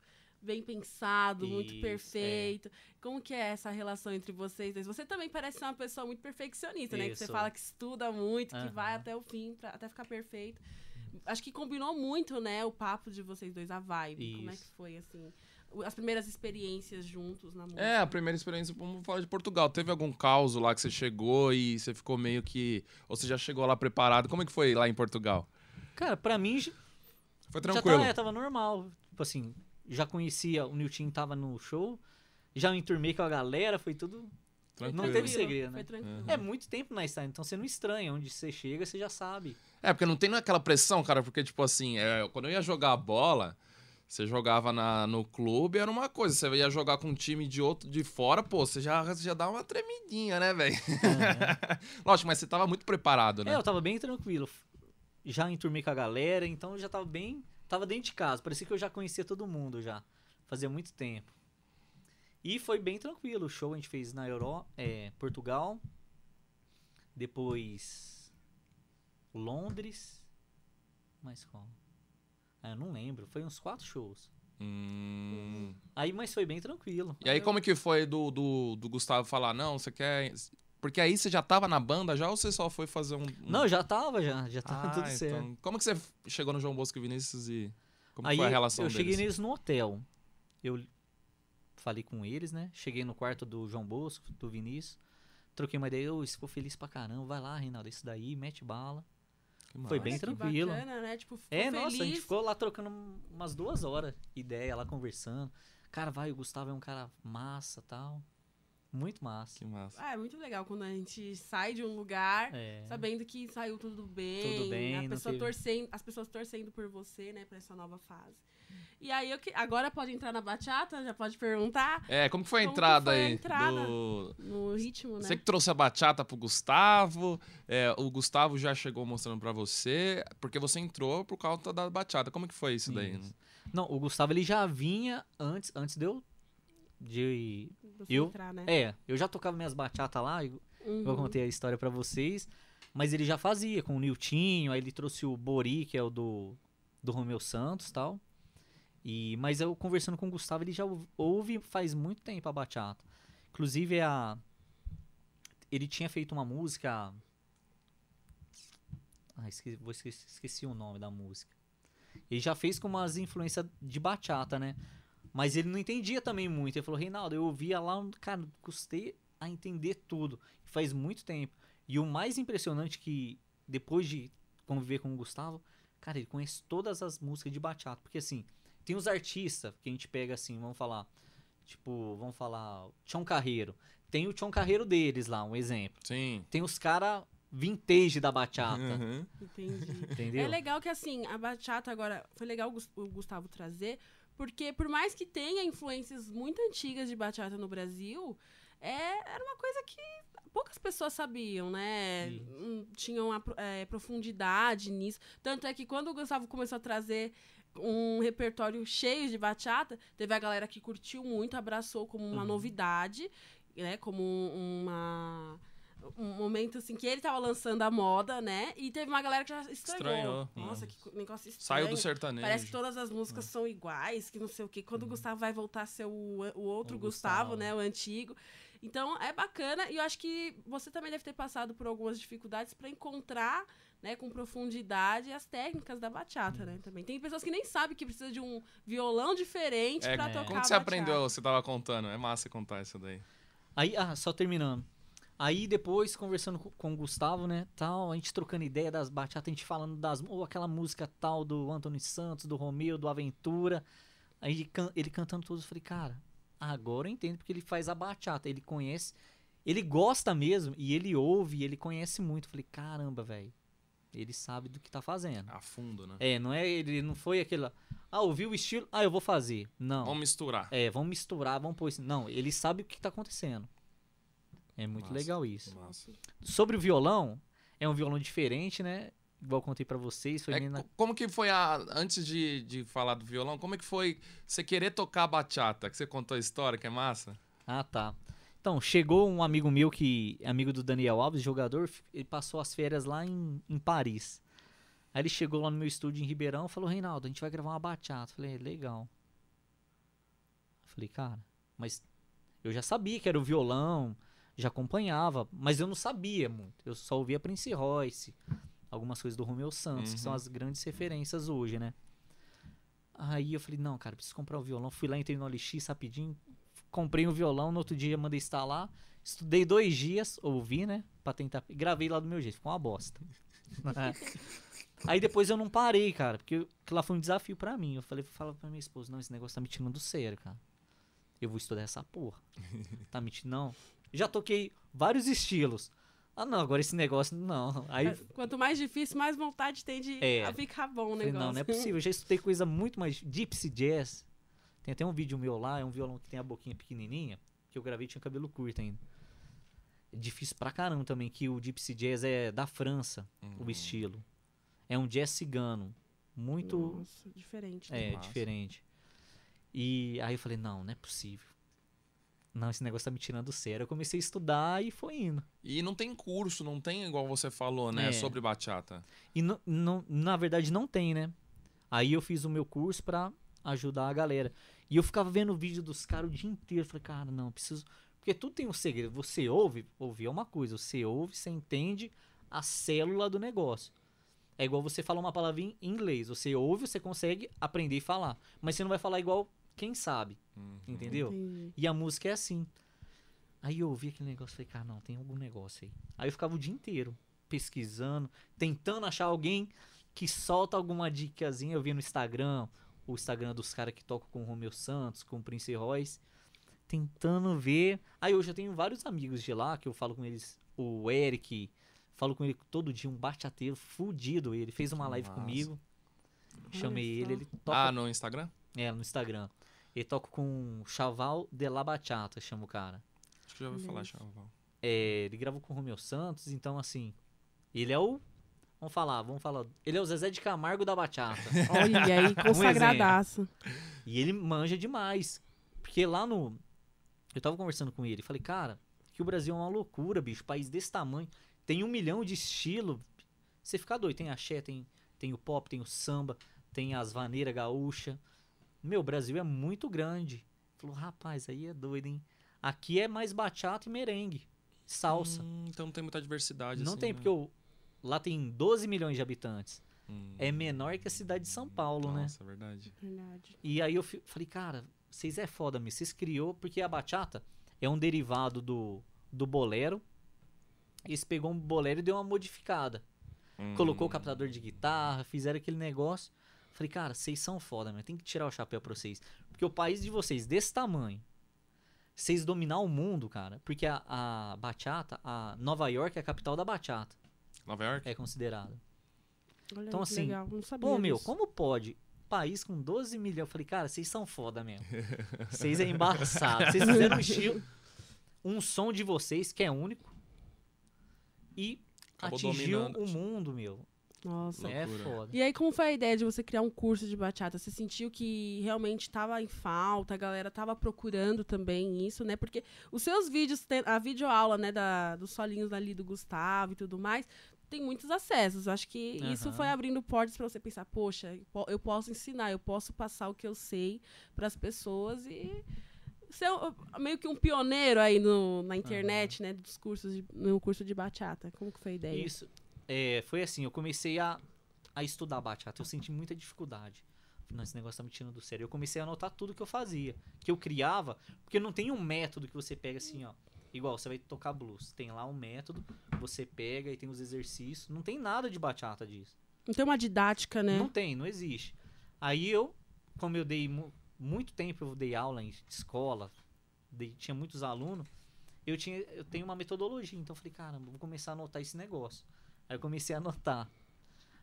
bem pensado, Isso, muito é. perfeito. É. Como que é essa relação entre vocês dois? Você também parece ser uma pessoa muito perfeccionista, Isso. né? Que você fala que estuda muito, uhum. que vai até o fim, pra, até ficar perfeito. Acho que combinou muito, né, o papo de vocês dois, a vibe. Isso. Como é que foi, assim? As primeiras experiências juntos na música. É, a primeira experiência, vamos falar de Portugal. Teve algum caos lá que você chegou e você ficou meio que... Ou você já chegou lá preparado? Como é que foi lá em Portugal? Cara, pra mim... Foi tranquilo. Já tava, é, tava normal. Tipo assim, já conhecia, o Nilton tava no show, já me enturmei com a galera, foi tudo. Tranquilo. Não teve segredo, né? Uhum. É muito tempo na stand, então você não estranha. Onde você chega, você já sabe. É, porque não tem é aquela pressão, cara, porque, tipo assim, é, quando eu ia jogar a bola. Você jogava na, no clube, era uma coisa. Você ia jogar com um time de outro de fora, pô, você já, você já dá uma tremidinha, né, velho? Uhum. Lógico, mas você tava muito preparado, né? É, eu tava bem tranquilo. Já enturmei com a galera, então eu já tava bem Tava dentro de casa, parecia que eu já conhecia todo mundo já. Fazia muito tempo. E foi bem tranquilo. O show a gente fez na Euro, é, Portugal, depois Londres, mais qual? Ah, eu não lembro. Foi uns quatro shows. Hum. Aí, mas foi bem tranquilo. E aí, aí eu... como que foi do, do, do Gustavo falar, não, você quer porque aí você já tava na banda já ou você só foi fazer um. Não, já tava, já. Já tava ah, tudo então... certo. Como que você chegou no João Bosco e Vinícius e. Como aí, foi a relação Eu deles? cheguei neles no hotel. Eu falei com eles, né? Cheguei no quarto do João Bosco, do Vinícius. Troquei uma ideia. Eu ficou feliz pra caramba. Vai lá, Reinaldo, isso daí, mete bala. Foi bem tranquilo. Bacana, né? tipo, é, feliz. nossa, a gente ficou lá trocando umas duas horas ideia, lá conversando. Cara, vai, o Gustavo é um cara massa tal. Muito massa. Que massa. Ah, é muito legal quando a gente sai de um lugar é. sabendo que saiu tudo bem. Tudo bem. A pessoa teve... torcendo, as pessoas torcendo por você, né, pra essa nova fase. E aí, eu que, agora pode entrar na bachata, já pode perguntar. É, como que foi a como entrada foi aí? entrada do... No ritmo, né? Você que trouxe a bachata pro Gustavo, é, o Gustavo já chegou mostrando pra você, porque você entrou por causa da bachata. Como que foi isso, isso. daí? Né? Não, o Gustavo ele já vinha antes, antes de eu de eu entrar, né? É, eu já tocava minhas bachatas lá, vou uhum. eu contei a história para vocês, mas ele já fazia com o Niltinho, aí ele trouxe o Bori, que é o do do Romeu Santos, tal. E mas eu conversando com o Gustavo, ele já ouve faz muito tempo a bachata. Inclusive a ele tinha feito uma música ah, esqueci, esqueci, esqueci o nome da música. Ele já fez com umas influências de bachata, né? Mas ele não entendia também muito. Ele falou, Reinaldo, eu ouvia lá, cara, custei a entender tudo. Faz muito tempo. E o mais impressionante é que, depois de conviver com o Gustavo, cara, ele conhece todas as músicas de bachata. Porque assim, tem os artistas que a gente pega assim, vamos falar. Tipo, vamos falar, Tchon Carreiro. Tem o Tchon Carreiro deles lá, um exemplo. Sim. Tem os caras vintage da bachata. Uhum. Entendi. Entendeu? É legal que assim, a bachata agora, foi legal o Gustavo trazer, porque por mais que tenha influências muito antigas de bachata no Brasil, é, era uma coisa que poucas pessoas sabiam, né? Sim. Hum, tinham a, é, profundidade nisso. Tanto é que quando o Gustavo começou a trazer um repertório cheio de bachata, teve a galera que curtiu muito, abraçou como uma uhum. novidade, né? Como uma um momento assim que ele tava lançando a moda, né? E teve uma galera que já estranhou. Estranhou. Né? Nossa, né? que negócio estranho. Saiu do sertanejo. Parece que todas as músicas é. são iguais, que não sei o quê. Quando hum. o uhum. Gustavo vai voltar a ser o, o outro o Gustavo, Gustavo, né? O antigo. Então é bacana e eu acho que você também deve ter passado por algumas dificuldades para encontrar, né, com profundidade as técnicas da bachata, né? Uhum. Também tem pessoas que nem sabem que precisa de um violão diferente é, para é. Né? tocar. Como você aprendeu? Você tava contando? É massa contar isso daí. Aí, ah, só terminando. Aí depois, conversando com, o Gustavo, né, tal, a gente trocando ideia das bachatas, a gente falando das. Ou aquela música tal do Antônio Santos, do Romeu, do Aventura. Aí ele, can, ele cantando todos, eu falei, cara, agora eu entendo porque ele faz a bachata, ele conhece, ele gosta mesmo, e ele ouve, e ele conhece muito. Eu falei, caramba, velho. Ele sabe do que tá fazendo. A fundo, né? É, não é ele não foi aquele ah, ouviu o estilo, ah, eu vou fazer. Não. Vamos misturar. É, vamos misturar, vamos pôr isso. Não, ele sabe o que tá acontecendo. É muito Massa. legal isso. Massa. Sobre o violão, é um violão diferente, né? Igual eu contei para vocês. Foi é, Como que foi a. Antes de, de falar do violão, como é que foi você querer tocar bachata? Que você contou a história, que é massa? Ah, tá. Então, chegou um amigo meu que. Amigo do Daniel Alves, jogador, ele passou as férias lá em, em Paris. Aí ele chegou lá no meu estúdio em Ribeirão e falou, Reinaldo, a gente vai gravar uma bachata. Eu falei, é, legal. Eu falei, cara, mas eu já sabia que era o violão, já acompanhava, mas eu não sabia muito. Eu só ouvia Prince Royce, algumas coisas do Romeu Santos, uhum. que são uhum. as grandes referências hoje, né? Aí eu falei, não, cara, preciso comprar um violão. Fui lá, entrei no LX rapidinho, comprei um violão, no outro dia mandei instalar. Estudei dois dias, ouvi, né? Pra tentar. Gravei lá do meu jeito, ficou uma bosta. É. Aí depois eu não parei, cara, porque lá foi um desafio para mim. Eu falei, fala pra minha esposa, não, esse negócio tá me tirando do sério, cara. Eu vou estudar essa porra. tá me tirando. Não, já toquei vários estilos. Ah, não, agora esse negócio não. Aí, Quanto mais difícil, mais vontade tem de é, ficar bom o negócio. Não, não é possível. Eu já estudei coisa muito mais. Gypsy Jazz. Tem até um vídeo meu lá, é um violão que tem a boquinha pequenininha, que eu gravei tinha cabelo curto ainda. É difícil pra caramba também, que o Gypsy Jazz é da França, uhum. o estilo. É um jazz cigano. Muito. Nossa, diferente. É, massa. diferente. E aí eu falei, não, não é possível não, esse negócio tá me tirando sério. Eu comecei a estudar e foi indo. E não tem curso, não tem igual você falou, né, é. sobre bachata. E na verdade não tem, né? Aí eu fiz o meu curso para ajudar a galera. E eu ficava vendo o vídeo dos caras o dia inteiro. falei, cara, não, preciso. Porque tudo tem um segredo. Você ouve, ouvir é uma coisa. Você ouve, você entende a célula do negócio. É igual você falar uma palavra em inglês. Você ouve, você consegue aprender e falar. Mas você não vai falar igual quem sabe. Uhum. Entendeu? Entendi. E a música é assim. Aí eu ouvi aquele negócio e falei, cara, não, tem algum negócio aí. Aí eu ficava o dia inteiro pesquisando, tentando achar alguém que solta alguma dicasinha. Eu vi no Instagram, o Instagram dos caras que tocam com o Romeu Santos, com o Prince Royce, tentando ver. Aí hoje eu tenho vários amigos de lá que eu falo com eles, o Eric, falo com ele todo dia, um bateateiro fudido. Ele fez uma que live massa. comigo, chamei ele, ele toca. Ah, no Instagram? É, no Instagram. Ele toca com Chaval de la Bachata, chama o cara. Acho que já ouviu falar Chaval. É, ele gravou com o Romeu Santos, então assim, ele é o Vamos falar, vamos falar. Ele é o Zezé de Camargo da Bachata. Olha aí, consagradaço. Um e ele manja demais. Porque lá no. Eu tava conversando com ele. Falei, cara, que o Brasil é uma loucura, bicho. País desse tamanho. Tem um milhão de estilo. Você fica doido. Tem axé, tem, tem o pop, tem o samba, tem as vaneiras gaúcha. Meu, Brasil é muito grande. Falou, rapaz, aí é doido, hein? Aqui é mais bachata e merengue. Salsa. Hum, então não tem muita diversidade. Não assim, tem, né? porque eu, lá tem 12 milhões de habitantes. Hum. É menor que a cidade de São Paulo, Nossa, né? Nossa, é verdade. verdade. E aí eu falei, cara, vocês é foda, me vocês criou, porque a bachata é um derivado do, do bolero. Eles pegou um bolero e deu uma modificada. Hum. Colocou o hum. captador de guitarra, fizeram aquele negócio. Falei, cara, vocês são foda, meu. Tem que tirar o chapéu pra vocês. Porque o país de vocês, desse tamanho, vocês dominar o mundo, cara. Porque a, a Bachata, a Nova York é a capital da Bachata. Nova York? É considerada. então, assim, pô, meu, disso. como pode país com 12 milhões. Eu falei, cara, vocês são foda mesmo. Vocês é embaçado. Vocês fizeram um estilo, um som de vocês que é único e Acabou atingiu dominando. o mundo, meu. Nossa. É foda. E aí, como foi a ideia de você criar um curso de bachata? Você sentiu que realmente estava em falta, a galera estava procurando também isso, né? Porque os seus vídeos, a videoaula, né, da, dos solinhos ali do Gustavo e tudo mais, tem muitos acessos. Acho que uhum. isso foi abrindo portas para você pensar, poxa, eu posso ensinar, eu posso passar o que eu sei para as pessoas e ser meio que um pioneiro aí no, na internet, uhum. né, dos cursos de, no curso de bachata. Como que foi a ideia? Isso é, foi assim, eu comecei a, a estudar bachata. Eu senti muita dificuldade. Não, esse negócio tá me tirando do sério. Eu comecei a anotar tudo que eu fazia, que eu criava, porque não tem um método que você pega assim, ó. Igual, você vai tocar blues. Tem lá um método, você pega e tem os exercícios. Não tem nada de bachata disso. Não tem uma didática, né? Não tem, não existe. Aí eu, como eu dei muito tempo, eu dei aula em escola, dei, tinha muitos alunos, eu, tinha, eu tenho uma metodologia. Então eu falei, caramba, vou começar a anotar esse negócio. Aí eu comecei a anotar.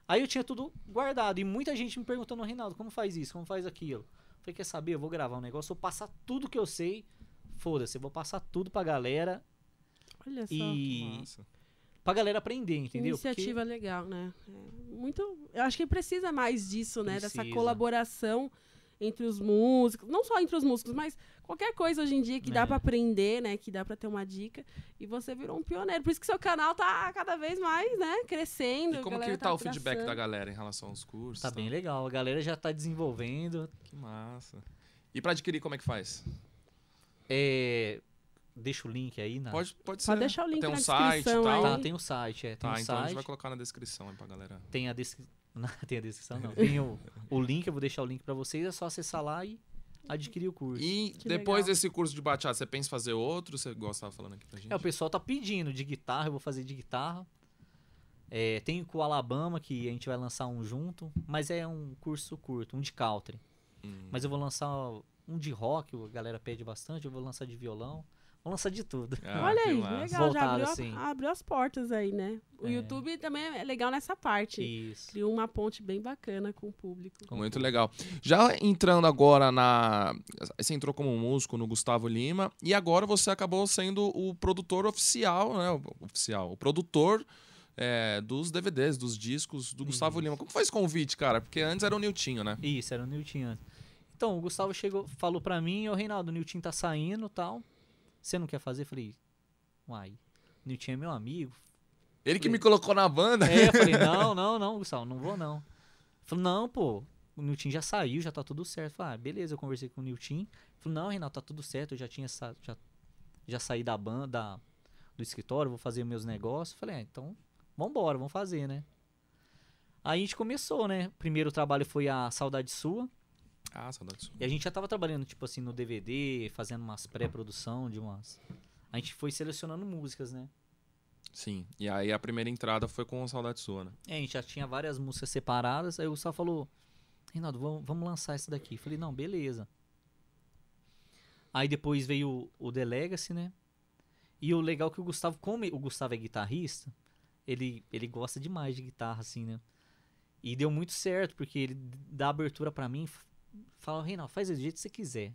Aí eu tinha tudo guardado. E muita gente me perguntando, Reinaldo, como faz isso? Como faz aquilo? Eu falei, quer saber? Eu vou gravar um negócio, vou passar tudo que eu sei. Foda-se, eu vou passar tudo pra galera. Olha só. E... Pra galera aprender, entendeu? Iniciativa Porque... legal, né? É, muito. Eu acho que precisa mais disso, né? Precisa. Dessa colaboração entre os músicos, não só entre os músicos, mas qualquer coisa hoje em dia que é. dá para aprender, né, que dá para ter uma dica, e você virou um pioneiro. Por isso que seu canal tá cada vez mais, né, crescendo. E como que tá, tá o feedback da galera em relação aos cursos? Tá, tá, bem legal, a galera já tá desenvolvendo. Que massa. E para adquirir como é que faz? É, deixa o link aí na. Pode, pode ser. Pode deixar o link tem um na site, descrição. Tal. Tá, tem o um site, é. Tem tá, um então site. a gente vai colocar na descrição aí pra galera. Tem a descrição. Não tem a descrição, não. Tem o, o link, eu vou deixar o link para vocês. É só acessar lá e adquirir o curso. E que depois legal. desse curso de bachata, você pensa em fazer outro? Você gostava falando aqui pra gente? É, o pessoal tá pedindo de guitarra, eu vou fazer de guitarra. É, tem com o Alabama, que a gente vai lançar um junto, mas é um curso curto, um de country. Hum. Mas eu vou lançar um de rock, a galera pede bastante, eu vou lançar de violão lança de tudo. Ah, Olha aí, massa. legal. Voltado, já abriu, assim. abriu, as portas aí, né? O é. YouTube também é legal nessa parte. Isso. Criou uma ponte bem bacana com o público. Muito legal. Já entrando agora na. Você entrou como músico no Gustavo Lima e agora você acabou sendo o produtor oficial, né? oficial, o produtor. É, dos DVDs, dos discos do Isso. Gustavo Lima. Como foi esse convite, cara? Porque antes era o Niltinho, né? Isso, era o Niltinho antes. Então, o Gustavo chegou, falou para mim, ô Reinaldo, o Niltinho tá saindo tal. Você não quer fazer? falei, uai, Nilton é meu amigo. Ele falei, que me colocou na banda. É, falei, não, não, não, Gustavo, não vou não. falei, não, pô, o Nilton já saiu, já tá tudo certo. falei, ah, beleza, eu conversei com o Nilton. Falei, não, Renato, tá tudo certo, eu já tinha sa já, já saí da banda, do escritório, vou fazer meus negócios. Falei, ah, então, vambora, vamos fazer, né? Aí a gente começou, né? primeiro trabalho foi a Saudade Sua. Ah, E a gente já tava trabalhando, tipo assim, no DVD, fazendo umas pré-produção de umas. A gente foi selecionando músicas, né? Sim. E aí a primeira entrada foi com Saudade Sua, né? É, a gente já tinha várias músicas separadas. Aí o Gustavo falou: Reinaldo, vamos, vamos lançar isso daqui. Eu falei: não, beleza. Aí depois veio o, o The Legacy, né? E o legal é que o Gustavo, como o Gustavo é guitarrista, ele, ele gosta demais de guitarra, assim, né? E deu muito certo, porque ele dá abertura para mim, falam, Reinaldo, faz do jeito que você quiser.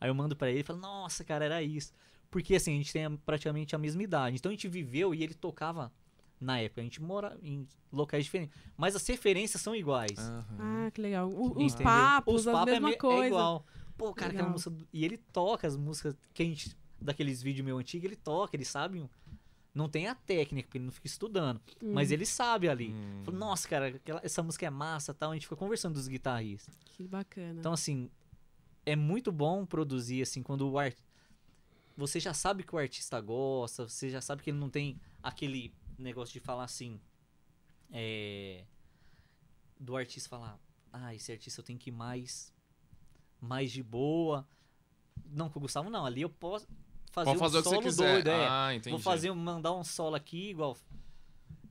Aí eu mando para ele e falo, nossa, cara, era isso. Porque assim, a gente tem praticamente a mesma idade. Então a gente viveu e ele tocava na época. A gente mora em locais diferentes. Mas as referências são iguais. Uhum. Ah, que legal. O, os papos, os papos a é mesma é, coisa. É igual. Pô, cara, legal. aquela música. E ele toca as músicas que a gente. Daqueles vídeos meu antigo, ele toca, ele sabe não tem a técnica, porque ele não fica estudando. Hum. Mas ele sabe ali. Hum. nossa, cara, aquela, essa música é massa tal. A gente fica conversando dos guitarristas. Que bacana. Então, assim, é muito bom produzir, assim, quando o art... Você já sabe que o artista gosta, você já sabe que ele não tem aquele negócio de falar assim. É... Do artista falar, ah, esse artista eu tenho que ir mais. Mais de boa. Não, com o Gustavo não. Ali eu posso fazer, fazer um solo doido. É. Ah, entendi. Vou fazer, mandar um solo aqui, igual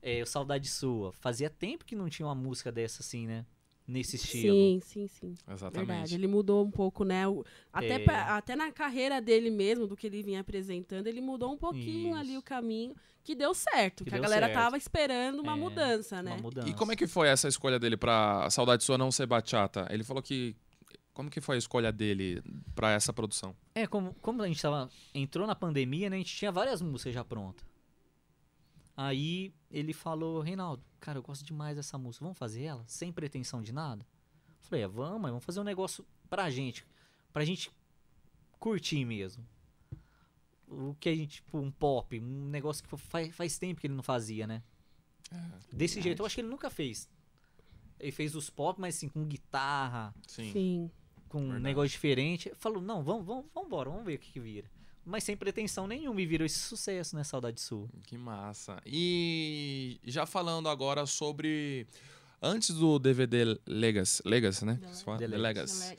é, Saudade Sua. Fazia tempo que não tinha uma música dessa assim, né? nesse estilo. Sim, sim, sim. Exatamente. Verdade. Ele mudou um pouco, né? até, é. pra, até na carreira dele mesmo, do que ele vinha apresentando, ele mudou um pouquinho Isso. ali o caminho, que deu certo. Que, que deu a galera certo. tava esperando uma é, mudança, né? Uma mudança. E como é que foi essa escolha dele pra Saudade Sua não ser bachata? Ele falou que como que foi a escolha dele para essa produção? É, como, como a gente tava, entrou na pandemia, né, a gente tinha várias músicas já prontas. Aí ele falou, Reinaldo, cara, eu gosto demais dessa música, vamos fazer ela? Sem pretensão de nada? Eu falei, é, vamos, mas vamos fazer um negócio pra gente, pra gente curtir mesmo. O que a gente, tipo, um pop, um negócio que faz, faz tempo que ele não fazia, né? É, Desse verdade. jeito, eu acho que ele nunca fez. Ele fez os pop, mas assim, com guitarra. Sim. Sim com Verdade. um negócio diferente. Falou, não, vamos, vamos, vamos embora, vamos ver o que, que vira. Mas sem pretensão nenhuma e virou esse sucesso, né, Saudade Sul. Que massa. E já falando agora sobre... Antes do DVD Legas, Legas, né? The Legas.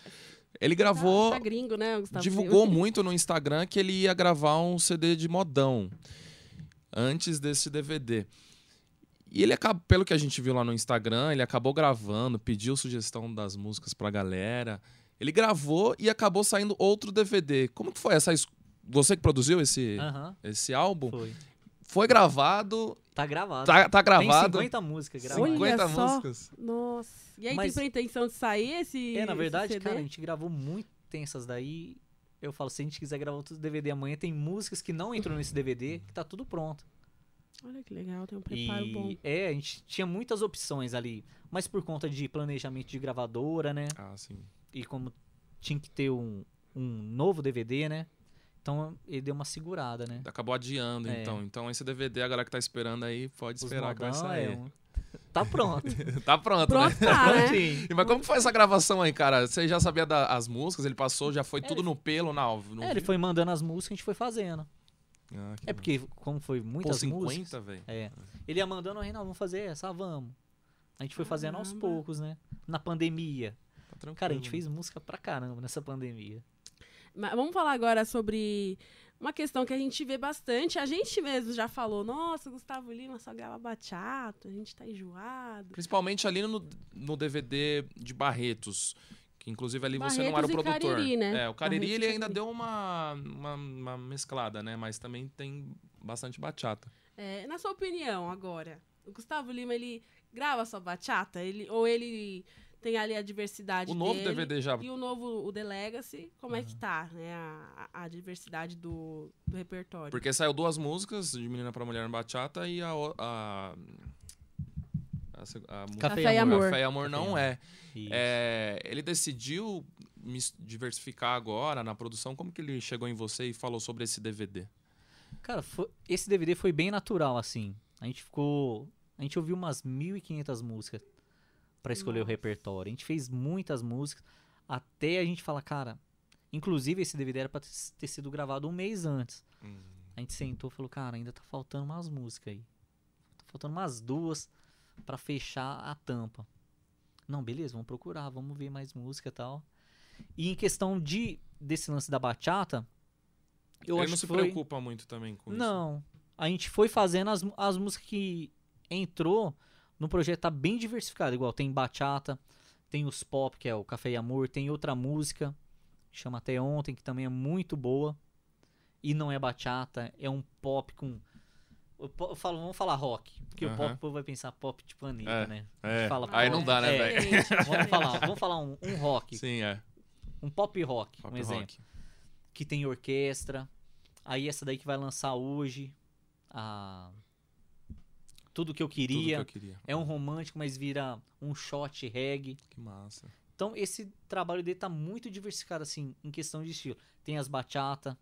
Ele gravou... Tá, tá gringo, né, Gustavo? Divulgou muito no Instagram que ele ia gravar um CD de modão. Antes desse DVD. E ele acabou, pelo que a gente viu lá no Instagram, ele acabou gravando, pediu sugestão das músicas pra galera. Ele gravou e acabou saindo outro DVD. Como que foi essa você que produziu esse uh -huh. esse álbum? Foi. Foi gravado. Tá gravado. Tá, tá gravado. Tem 50 músicas gravadas. 50 só. músicas. Nossa. E aí Mas... tem pretensão de sair esse É, na verdade, cara, a gente gravou muito tem essas daí. Eu falo, se a gente quiser gravar outro DVD amanhã, tem músicas que não entram nesse DVD, que tá tudo pronto. Olha que legal, tem um preparo e, bom. É, a gente tinha muitas opções ali, mas por conta de planejamento de gravadora, né? Ah, sim e como tinha que ter um, um novo DVD, né? Então ele deu uma segurada, né? Acabou adiando, é. então. Então esse DVD, a galera que tá esperando aí, pode Os esperar modão, que vai sair. É um... Tá pronto. tá pronto, pronto né? Tá, né? E, mas como foi essa gravação aí, cara? Você já sabia das da, músicas? Ele passou, já foi é, tudo no pelo, na no... É, ele foi mandando as músicas, a gente foi fazendo. Ah, é porque, como foi muitas Pô, 50, músicas... velho? É. Ele ia mandando, Reinaldo, vamos fazer essa? Vamos. A gente foi fazendo aos poucos, né? Na pandemia. Tranquilo. Cara, a gente fez música pra caramba nessa pandemia. Mas vamos falar agora sobre uma questão que a gente vê bastante. A gente mesmo já falou, nossa, Gustavo Lima só grava bachata, a gente tá enjoado. Principalmente ali no, no DVD de Barretos, que inclusive ali Barretos você não era o produtor. Cariri, né? É, o Cariri Barretos ele ainda Cariri. deu uma, uma, uma, mesclada, né? Mas também tem bastante bachata. É, na sua opinião agora, o Gustavo Lima, ele grava só bachata? Ele, ou ele tem ali a diversidade. O novo dele, DVD já. E o novo, o The Legacy, como uhum. é que tá, né? A, a diversidade do, do, repertório. Porque saiu duas músicas, de Menina para Mulher em Bachata e a. a... A, a, a Café, e Amor. Café e Amor não é. é. Ele decidiu diversificar agora na produção. Como que ele chegou em você e falou sobre esse DVD? Cara, foi, esse DVD foi bem natural, assim. A gente ficou... A gente ouviu umas 1.500 músicas para escolher Nossa. o repertório. A gente fez muitas músicas até a gente falar, cara. Inclusive, esse DVD era pra ter sido gravado um mês antes. Uhum. A gente sentou e falou, cara, ainda tá faltando umas músicas aí. Tá faltando umas duas para fechar a tampa. Não, beleza, vamos procurar, vamos ver mais música e tal. E em questão de desse lance da bachata, eu Ele acho não se foi... preocupa muito também com não, isso. Não. A gente foi fazendo as, as músicas que entrou, no projeto tá bem diversificado. Igual tem bachata, tem os pop, que é o Café e Amor, tem outra música, chama até ontem, que também é muito boa. E não é bachata, é um pop com. Eu falo, vamos falar rock. Porque uhum. o pop o povo vai pensar pop de tipo planeta, é, né? É. Fala, Aí não dá, né, é, velho? Vamos falar, vamos falar um, um rock. Sim, é. Um pop rock, pop um exemplo. Rock. Que tem orquestra. Aí essa daí que vai lançar hoje. A tudo que eu queria. Que eu queria. É um romântico, mas vira um shot reggae. Que massa. Então esse trabalho dele tá muito diversificado assim em questão de estilo. Tem as bachata.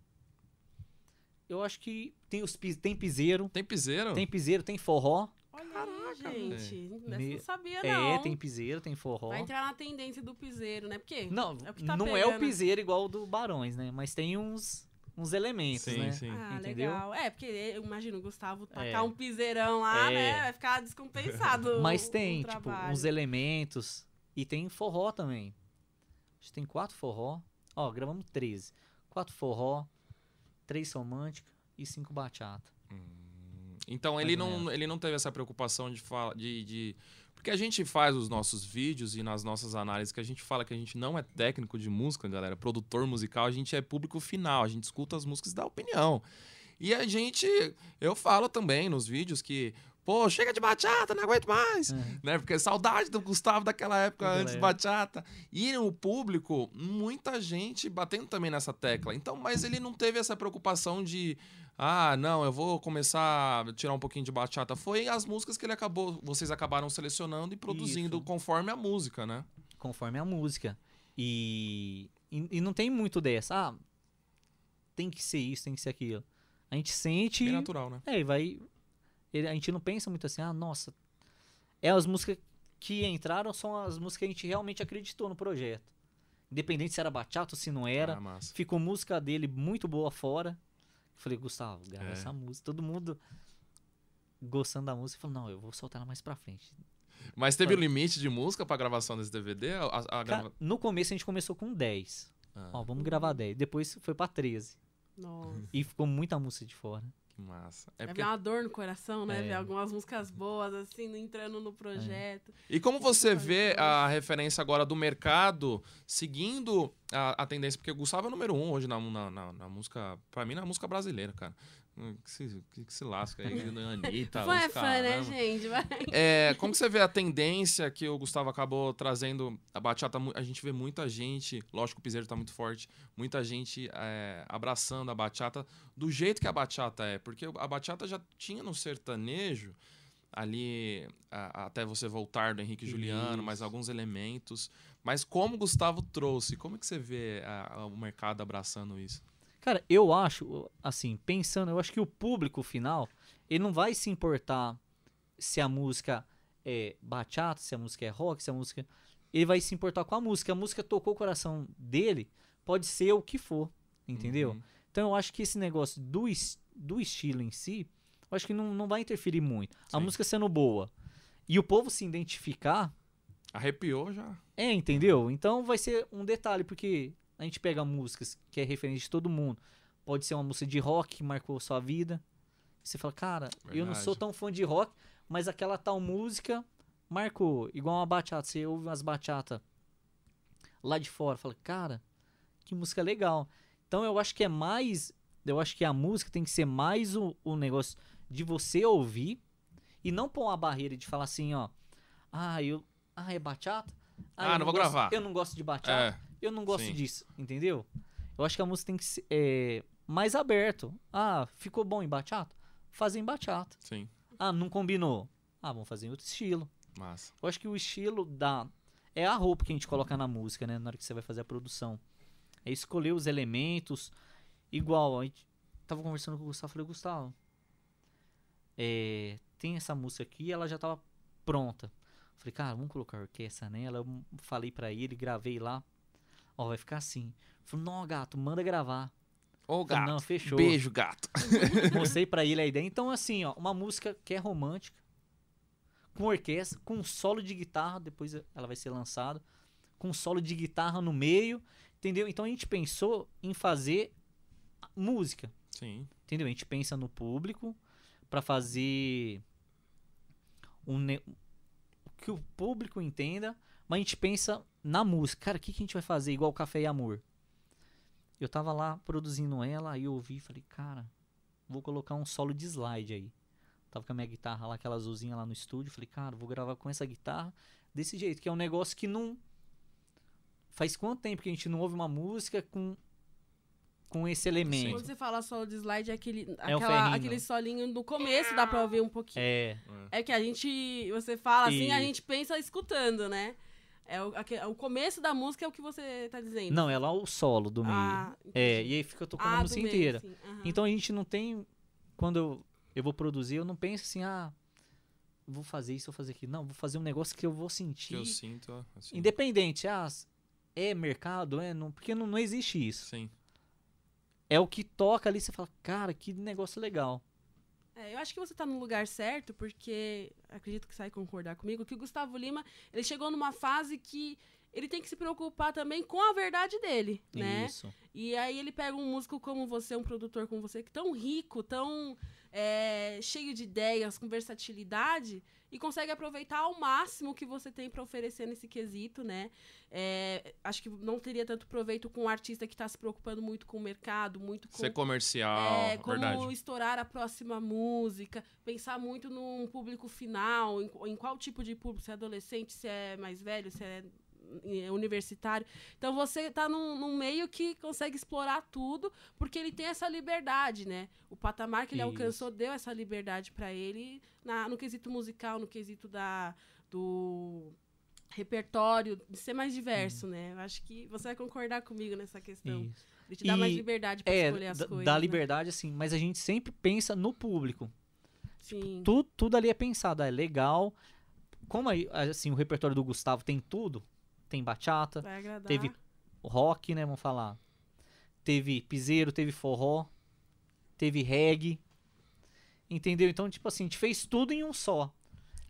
Eu acho que tem os tem piseiro. Tem piseiro? Tem piseiro, tem forró. Caraca, gente. É. Me... Não sabia não. É, tem piseiro, tem forró. Vai entrar na tendência do piseiro, né? Porque Não, é o que tá não pegando. é o piseiro igual o do Barões, né? Mas tem uns uns elementos, sim, né? Sim. Ah, Entendeu? legal. É, porque eu imagino o Gustavo tacar é. um piseirão lá, é. né? Vai ficar descompensado. Mas o, tem, o tipo, uns elementos. E tem forró também. A gente tem quatro forró. Ó, gravamos 13. Quatro forró, três romântica e cinco bachata. Hum. Então ele não, ele não teve essa preocupação de, fala, de, de porque a gente faz os nossos vídeos e nas nossas análises que a gente fala que a gente não é técnico de música, galera, produtor musical, a gente é público final, a gente escuta as músicas e dá opinião. E a gente, eu falo também nos vídeos que Pô, chega de bachata, não aguento mais. É. Né? Porque é saudade do Gustavo daquela época antes de bachata. E o público, muita gente batendo também nessa tecla. Então, mas ele não teve essa preocupação de ah, não, eu vou começar a tirar um pouquinho de bachata. Foi as músicas que ele acabou, vocês acabaram selecionando e produzindo Isso. conforme a música, né? Conforme a música. E, e, e, não tem muito dessa, ah, tem que ser isso, tem que ser aquilo. A gente sente. É natural, né? É, vai. Ele, a gente não pensa muito assim, ah, nossa. É as músicas que entraram são as músicas que a gente realmente acreditou no projeto. Independente se era bachata ou se não era. Ah, ficou música dele muito boa fora. Falei, Gustavo, grava é. essa música. Todo mundo gostando da música. Falou, não, eu vou soltar ela mais pra frente. Mas teve Falei... um limite de música pra gravação desse DVD? A, a grava... No começo a gente começou com 10. Ah. Ó, vamos gravar 10. Depois foi pra 13. Nossa. E ficou muita música de fora. Que massa. É, é porque... uma dor no coração, né? É. Ver algumas músicas boas, assim, entrando no projeto. É. E como você vê a referência agora do mercado seguindo a, a tendência? Porque o Gustavo é o número um hoje na, na, na, na música, pra mim, na música brasileira, cara. Hum, que se, que, que se lasca aí, Anitta. Fã é fã, né, né gente? Vai. É, como você vê a tendência que o Gustavo acabou trazendo? A bachata, tá a gente vê muita gente, lógico que o piseiro tá muito forte, muita gente é, abraçando a bachata do jeito que a bachata é. Porque a bachata já tinha no sertanejo, ali a, até você voltar do Henrique Isso. Juliano, mais alguns elementos. Mas como o Gustavo trouxe, como é que você vê a, a, o mercado abraçando isso? Cara, eu acho, assim, pensando, eu acho que o público final, ele não vai se importar se a música é bachata, se a música é rock, se a música. Ele vai se importar com a música. A música tocou o coração dele, pode ser o que for, entendeu? Uhum. Então eu acho que esse negócio do, es do estilo em si, eu acho que não, não vai interferir muito. Sim. A música sendo boa e o povo se identificar. Arrepiou já. É, entendeu? Então vai ser um detalhe, porque a gente pega músicas que é referente de todo mundo. Pode ser uma música de rock que marcou sua vida. Você fala, cara, Verdade. eu não sou tão fã de rock, mas aquela tal música marcou. Igual uma bachata. Você ouve umas bachata lá de fora. Fala, cara, que música legal. Então eu acho que é mais. Eu acho que a música tem que ser mais o, o negócio de você ouvir e não pôr uma barreira de falar assim, ó. Ah, eu. Ah, é bachata? Ah, ah não, não, vou gosto, gravar. Eu não gosto de bachata. É. Eu não gosto Sim. disso, entendeu? Eu acho que a música tem que ser é, mais aberto. Ah, ficou bom em bachata? Fazer em bachata. Sim. Ah, não combinou? Ah, vamos fazer em outro estilo. Massa. Eu acho que o estilo da. É a roupa que a gente coloca na música, né? Na hora que você vai fazer a produção. É escolher os elementos. Igual, a gente tava conversando com o Gustavo, falei, Gustavo, é, tem essa música aqui, ela já tava pronta. Falei, cara, vamos colocar orquestra nela. Eu falei para ele, gravei lá, Ó, vai ficar assim. Falei, não, gato, manda gravar. Ô, gato. Falei, não, fechou. Beijo, gato. Mostrei para ele a ideia. Então, assim, ó, uma música que é romântica, com orquestra, com solo de guitarra, depois ela vai ser lançada, com solo de guitarra no meio, entendeu? Então a gente pensou em fazer música. Sim. Entendeu? A gente pensa no público para fazer um ne... que o público entenda, mas a gente pensa na música, cara, o que, que a gente vai fazer? Igual Café e Amor. Eu tava lá produzindo ela, aí eu ouvi e falei, cara, vou colocar um solo de slide aí. Tava com a minha guitarra lá, aquela azulzinha lá no estúdio. Falei, cara, vou gravar com essa guitarra desse jeito, que é um negócio que não. Faz quanto tempo que a gente não ouve uma música com com esse elemento. Quando você fala solo de slide, é aquele, é aquele solinho no começo, dá pra ouvir um pouquinho. É. É que a gente, você fala assim, a gente pensa escutando, né? É o, o começo da música é o que você tá dizendo. Não, é lá o solo do ah, meio. Ah, é, e aí fica tocando ah, a música inteira. uhum. Então a gente não tem. Quando eu, eu vou produzir, eu não penso assim, ah, vou fazer isso, vou fazer aquilo. Não, vou fazer um negócio que eu vou sentir. Que eu sinto. Assim. Independente, ah, é mercado, é. Não, porque não, não existe isso. Sim. É o que toca ali, você fala, cara, que negócio legal. É, eu acho que você está no lugar certo, porque acredito que você vai concordar comigo, que o Gustavo Lima ele chegou numa fase que ele tem que se preocupar também com a verdade dele, né? Isso. E aí ele pega um músico como você, um produtor como você, que tão rico, tão é, cheio de ideias, com versatilidade, e consegue aproveitar ao máximo o que você tem para oferecer nesse quesito, né? É, acho que não teria tanto proveito com um artista que está se preocupando muito com o mercado, muito com. Ser comercial. É, como verdade. estourar a próxima música, pensar muito num público final, em, em qual tipo de público, se é adolescente, se é mais velho, se é é, universitário. Então você está num, num, meio que consegue explorar tudo, porque ele tem essa liberdade, né? O patamar que ele Isso. alcançou deu essa liberdade para ele na, no quesito musical, no quesito da, do repertório, de ser mais diverso, hum. né? Eu acho que você vai concordar comigo nessa questão. Isso. Ele te dá e mais liberdade para é, escolher as coisas. Dá né? liberdade, assim, sim, mas a gente sempre pensa no público. Tipo, sim. Tudo, tudo ali é pensado, ah, é legal. Como assim, o repertório do Gustavo tem tudo, tem bachata, teve rock, né, vamos falar. Teve piseiro, teve forró, teve reggae. Entendeu? Então, tipo assim, a gente fez tudo em um só.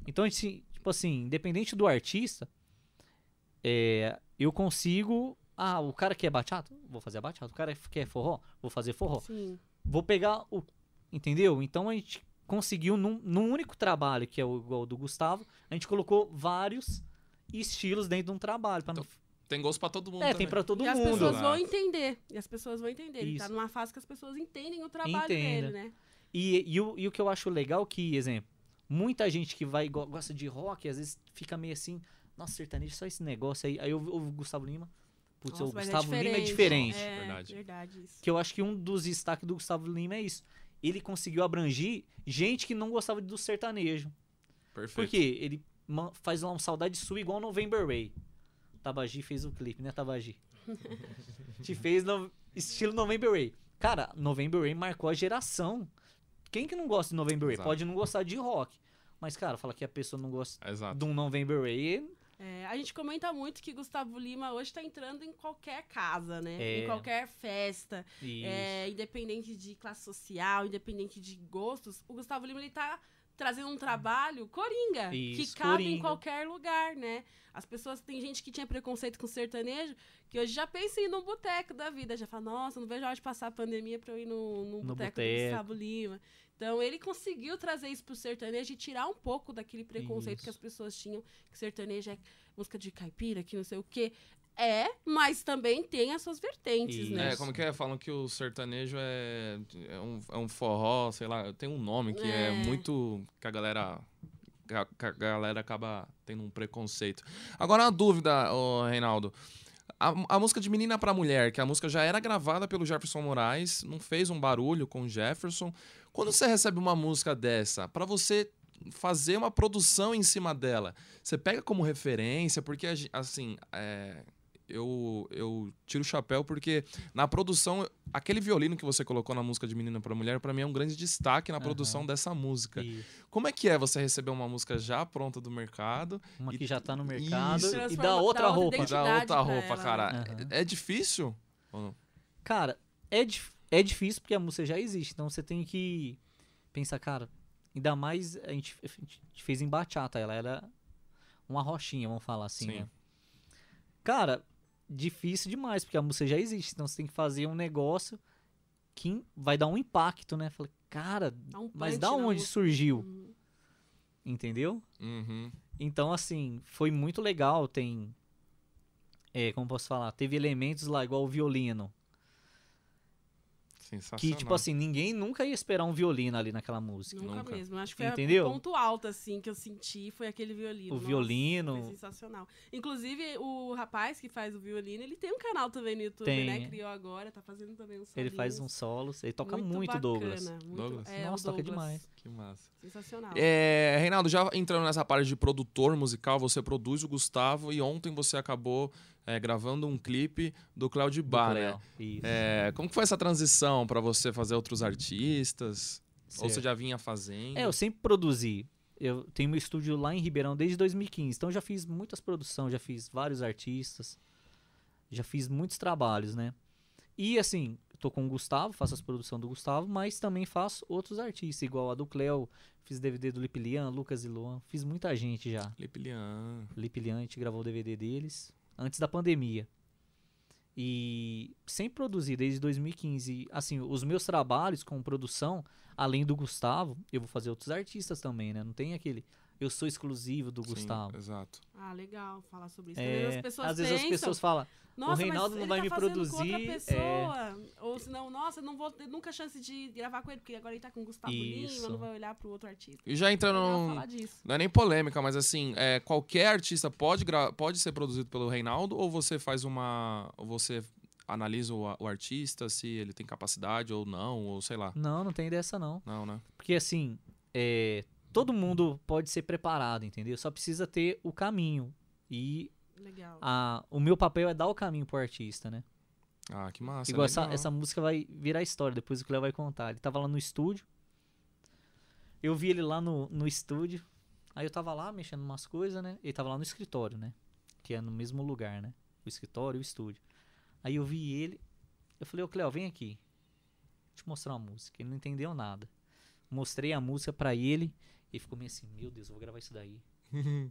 Então, a gente, tipo assim, independente do artista, é, eu consigo. Ah, o cara que é bachata, vou fazer a bachata. O cara que é forró, vou fazer forró. Sim. Vou pegar o. Entendeu? Então a gente conseguiu, num, num único trabalho, que é o igual do Gustavo, a gente colocou vários estilos dentro de um trabalho. então, não... Tem gosto para todo mundo. É, também. tem para todo e mundo. E as pessoas vão entender. E as pessoas vão entender. Ele tá numa fase que as pessoas entendem o trabalho Entenda. dele, né? E, e, e, o, e o que eu acho legal é que, exemplo, muita gente que vai gosta de rock, às vezes fica meio assim, nossa, sertanejo, só esse negócio aí. Aí eu ouvi o Gustavo Lima. Putz, nossa, o é Gustavo é Lima é diferente. É, verdade. verdade isso. Que eu acho que um dos destaques do Gustavo Lima é isso. Ele conseguiu abranger gente que não gostava do sertanejo. Perfeito. Porque ele faz lá um saudade sua igual November Ray. Tabaji fez o um clipe, né, Tabaji? Te fez no, estilo November Ray. Cara, November Ray marcou a geração. Quem que não gosta de November Ray? Exato. Pode não gostar de rock. Mas, cara, falar que a pessoa não gosta Exato. de um November Ray. É, a gente comenta muito que Gustavo Lima hoje tá entrando em qualquer casa, né? É. Em qualquer festa. É, independente de classe social, independente de gostos, o Gustavo Lima ele tá trazendo um trabalho coringa, Isso, que cabe coringa. em qualquer lugar, né? As pessoas, tem gente que tinha preconceito com sertanejo, que hoje já pensa em ir num boteco da vida, já fala, nossa, não vejo a hora de passar a pandemia pra eu ir num, num no boteco, boteco. do Gustavo Lima. Então, ele conseguiu trazer isso pro sertanejo e tirar um pouco daquele preconceito isso. que as pessoas tinham, que sertanejo é música de caipira, que não sei o quê. É, mas também tem as suas vertentes, né? É, como que é? Falam que o sertanejo é, é, um, é um forró, sei lá, tem um nome que é, é muito. que a galera. Que a galera acaba tendo um preconceito. Agora, uma dúvida, oh, Reinaldo. A, a, música de Menina para Mulher, que a música já era gravada pelo Jefferson Moraes, não fez um barulho com o Jefferson. Quando você recebe uma música dessa, para você fazer uma produção em cima dela, você pega como referência, porque, assim, é, eu, eu tiro o chapéu porque na produção, aquele violino que você colocou na música de Menina para Mulher, para mim é um grande destaque na uhum. produção dessa música. Isso. Como é que é você receber uma música já pronta do mercado? Uma e... que já tá no mercado Isso. e dá outra, roupa. Dá outra roupa, né? cara. Uhum. É, é, difícil? Cara, é, é difícil porque a música já existe, então você tem que pensar, cara, ainda mais a gente, a gente fez em bachata, ela era uma rochinha, vamos falar assim, Sim. né? Cara, difícil demais, porque a música já existe. Então você tem que fazer um negócio que vai dar um impacto, né? Falei, cara, um mas da onde música. surgiu? Uhum. Entendeu? Uhum. Então, assim, foi muito legal. Tem. É, como posso falar? Teve elementos lá, igual o violino. Sensacional. Que, tipo assim, ninguém nunca ia esperar um violino ali naquela música. Nunca, nunca. mesmo. Acho que foi Entendeu? o ponto alto, assim, que eu senti foi aquele violino. O Nossa, violino. Foi sensacional. Inclusive, o rapaz que faz o violino, ele tem um canal também no YouTube, né? tem. né? Criou agora, tá fazendo também um solo. Ele faz um solo, ele toca muito, muito bacana, Douglas. Muito, Douglas? É, Nossa, Douglas. toca demais. Que massa. Sensacional. É, Reinaldo, já entrando nessa parte de produtor musical, você produz o Gustavo e ontem você acabou é, gravando um clipe do Cloud Bar, do né? É, como foi essa transição para você fazer outros artistas? Certo. Ou você já vinha fazendo? É, eu sempre produzi. Eu tenho meu estúdio lá em Ribeirão desde 2015, então já fiz muitas produções, já fiz vários artistas, já fiz muitos trabalhos, né? E assim, tô com o Gustavo, faço as produções do Gustavo, mas também faço outros artistas, igual a do Cleo, fiz DVD do Lipilian, Lucas e Luan, fiz muita gente já. Lipilian. Lipilian, a gente gravou o DVD deles antes da pandemia. E sem produzir desde 2015, assim, os meus trabalhos com produção, além do Gustavo, eu vou fazer outros artistas também, né? Não tem aquele eu sou exclusivo do Sim, Gustavo. Exato. Ah, legal falar sobre isso. É, às, pessoas às vezes pensam, as pessoas falam, o Reinaldo não vai tá me produzir. Com outra é. pessoa. É... Ou senão, nossa, não vou ter nunca chance de gravar com ele, porque agora ele tá com o Gustavo Lima, não vai olhar pro outro artista. E já entrando. Não, é num... não é nem polêmica, mas assim, é, qualquer artista pode, gra... pode ser produzido pelo Reinaldo, ou você faz uma. Você analisa o, o, artista, se ele tem capacidade ou não, ou sei lá. Não, não tem dessa não. Não, né? Porque assim, é, todo mundo pode ser preparado, entendeu? Só precisa ter o caminho. E a, o meu papel é dar o caminho pro artista, né? Ah, que massa. Igual é essa, essa música vai virar história, depois o Cleo vai contar. Ele tava lá no estúdio. Eu vi ele lá no, no estúdio. Aí eu tava lá mexendo umas coisas, né? Ele tava lá no escritório, né? Que é no mesmo lugar, né? O escritório e o estúdio. Aí eu vi ele. Eu falei, ô Cleo, vem aqui. Vou te mostrar uma música. Ele não entendeu nada. Mostrei a música para ele. E ficou meio assim, meu Deus, eu vou gravar isso daí.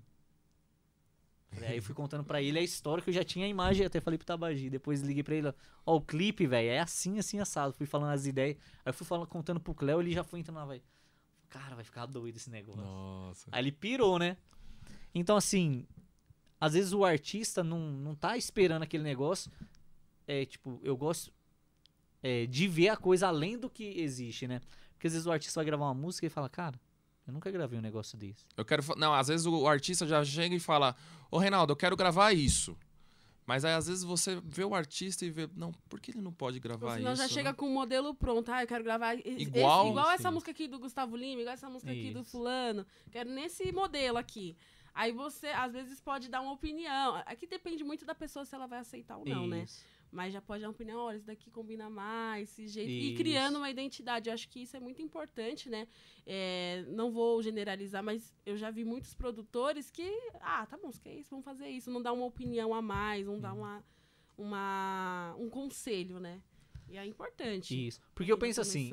aí eu fui contando pra ele a história que eu já tinha a imagem, até falei pro Tabagi. Depois liguei pra ele, ó, o clipe, velho, é assim, assim, assado. Fui falando as ideias. Aí eu fui falando, contando pro Cléo, ele já foi entrando lá, velho. Cara, vai ficar doido esse negócio. Nossa. Aí ele pirou, né? Então, assim, às vezes o artista não, não tá esperando aquele negócio. É, tipo, eu gosto é, de ver a coisa além do que existe, né? Porque às vezes o artista vai gravar uma música e fala, cara, eu nunca gravei um negócio desse. Eu quero. Não, às vezes o artista já chega e fala: Ô Reinaldo, eu quero gravar isso. Mas aí, às vezes, você vê o artista e vê, não, por que ele não pode gravar isso? isso? já chega né? com o um modelo pronto. Ah, eu quero gravar igual, esse, igual essa música aqui do Gustavo Lima, igual essa música isso. aqui do fulano. Quero nesse modelo aqui. Aí você, às vezes, pode dar uma opinião. Aqui depende muito da pessoa se ela vai aceitar ou não, né? isso. né? Mas já pode dar uma opinião, olha, isso daqui combina mais, esse jeito. Isso. E criando uma identidade. Eu acho que isso é muito importante, né? É, não vou generalizar, mas eu já vi muitos produtores que, ah, tá bom, que é isso, vamos fazer isso. Não dá uma opinião a mais, não dá uhum. uma, uma, um conselho, né? E é importante. Isso. Porque eu tá penso assim.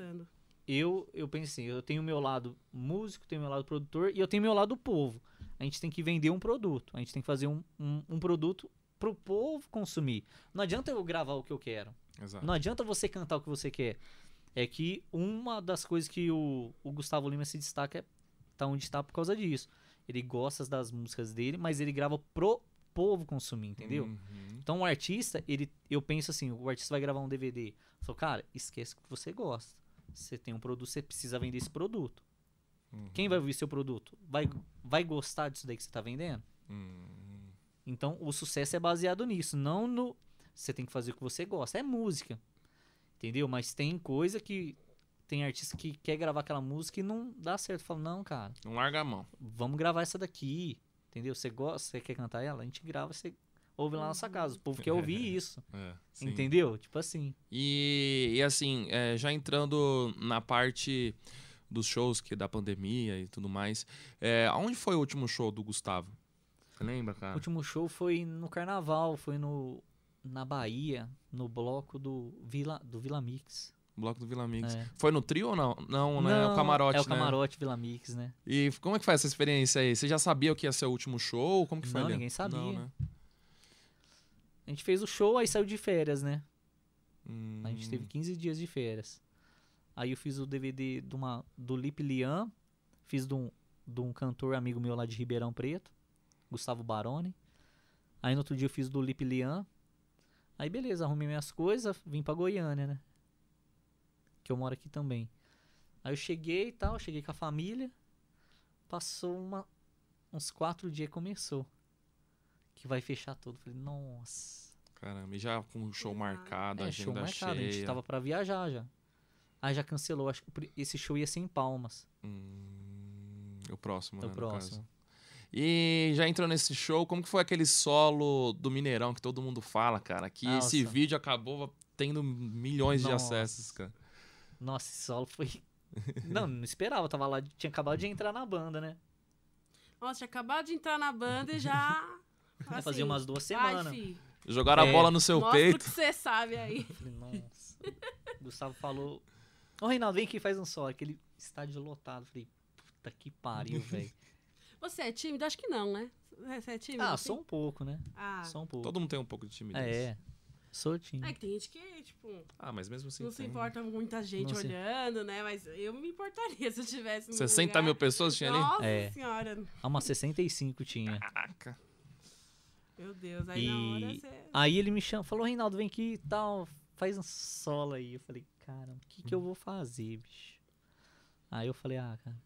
Eu, eu penso assim, eu tenho meu lado músico, tenho meu lado produtor e eu tenho meu lado povo. A gente tem que vender um produto, a gente tem que fazer um, um, um produto pro povo consumir. Não adianta eu gravar o que eu quero. Exato. Não adianta você cantar o que você quer. É que uma das coisas que o, o Gustavo Lima se destaca é tá onde está por causa disso. Ele gosta das músicas dele, mas ele grava pro povo consumir, entendeu? Uhum. Então o artista, ele, eu penso assim, o artista vai gravar um DVD. Falou, cara, esquece que você gosta. Você tem um produto, você precisa vender esse produto. Uhum. Quem vai ouvir seu produto? Vai, vai gostar disso daí que você está vendendo? Uhum. Então, o sucesso é baseado nisso, não no você tem que fazer o que você gosta. É música. Entendeu? Mas tem coisa que tem artista que quer gravar aquela música e não dá certo. Fala, não, cara. Não larga a mão. Vamos gravar essa daqui. Entendeu? Você gosta, você quer cantar ela? A gente grava, você ouve lá na nossa casa. O povo quer ouvir é, isso. É, entendeu? Tipo assim. E, e assim, é, já entrando na parte dos shows que da pandemia e tudo mais, é, onde foi o último show do Gustavo? Você lembra, cara? O último show foi no carnaval, foi no na Bahia, no bloco do Vila do Vila Mix. Bloco do Vila Mix. É. Foi no trio ou não? Não, não né? É o camarote, É o né? camarote né? Vila Mix, né? E como é que foi essa experiência aí? Você já sabia o que ia ser o último show? Como que foi? Não, ali? ninguém sabia. Não, né? A gente fez o show, aí saiu de férias, né? Hum. A gente teve 15 hum. dias de férias. Aí eu fiz o DVD de uma, do Lip Lian, fiz de um, de um cantor amigo meu lá de Ribeirão Preto. Gustavo Baroni. Aí no outro dia eu fiz do Lip Lian. Aí beleza, arrumei minhas coisas, vim pra Goiânia, né? Que eu moro aqui também. Aí eu cheguei e tal, cheguei com a família. Passou uma, uns quatro dias e começou. Que vai fechar tudo. Falei, nossa. Caramba, e já com o show marcado, é, a agenda show marcado, cheia. A gente tava pra viajar já. Aí já cancelou, acho que esse show ia ser em Palmas. Hum, o próximo, é né, O próximo. E já entrou nesse show, como que foi aquele solo do Mineirão que todo mundo fala, cara? Que ah, Nossa. esse vídeo acabou tendo milhões Nossa. de acessos, cara. Nossa, esse solo foi. Não, não esperava, tava lá, tinha acabado de entrar na banda, né? Nossa, tinha acabado de entrar na banda e já. Assim, Fazia umas duas semanas. jogar Jogaram é, a bola no seu mostra peito. o que você sabe aí. Nossa. Gustavo falou. Ô, Reinaldo, vem aqui faz um solo. Aquele estádio lotado. Falei, puta que pariu, velho. Você é tímido? Acho que não, né? Você é tímido? Ah, assim? só um pouco, né? Ah. Só um pouco. Todo mundo tem um pouco de timidez. É, Sou tímido. É que tem gente que, tipo. Ah, mas mesmo assim. Não tem. se importa muita gente olhando, né? Mas eu me importaria se eu tivesse. 60 lugar. mil pessoas tinha ali? Nossa é. senhora. Ah, umas 65 tinha. Caraca. Meu Deus, aí e... na hora você... Aí ele me chama, falou, Reinaldo, vem aqui e tal, faz um solo aí. Eu falei, caramba, o que, que eu uhum. vou fazer, bicho? Aí eu falei, ah, cara,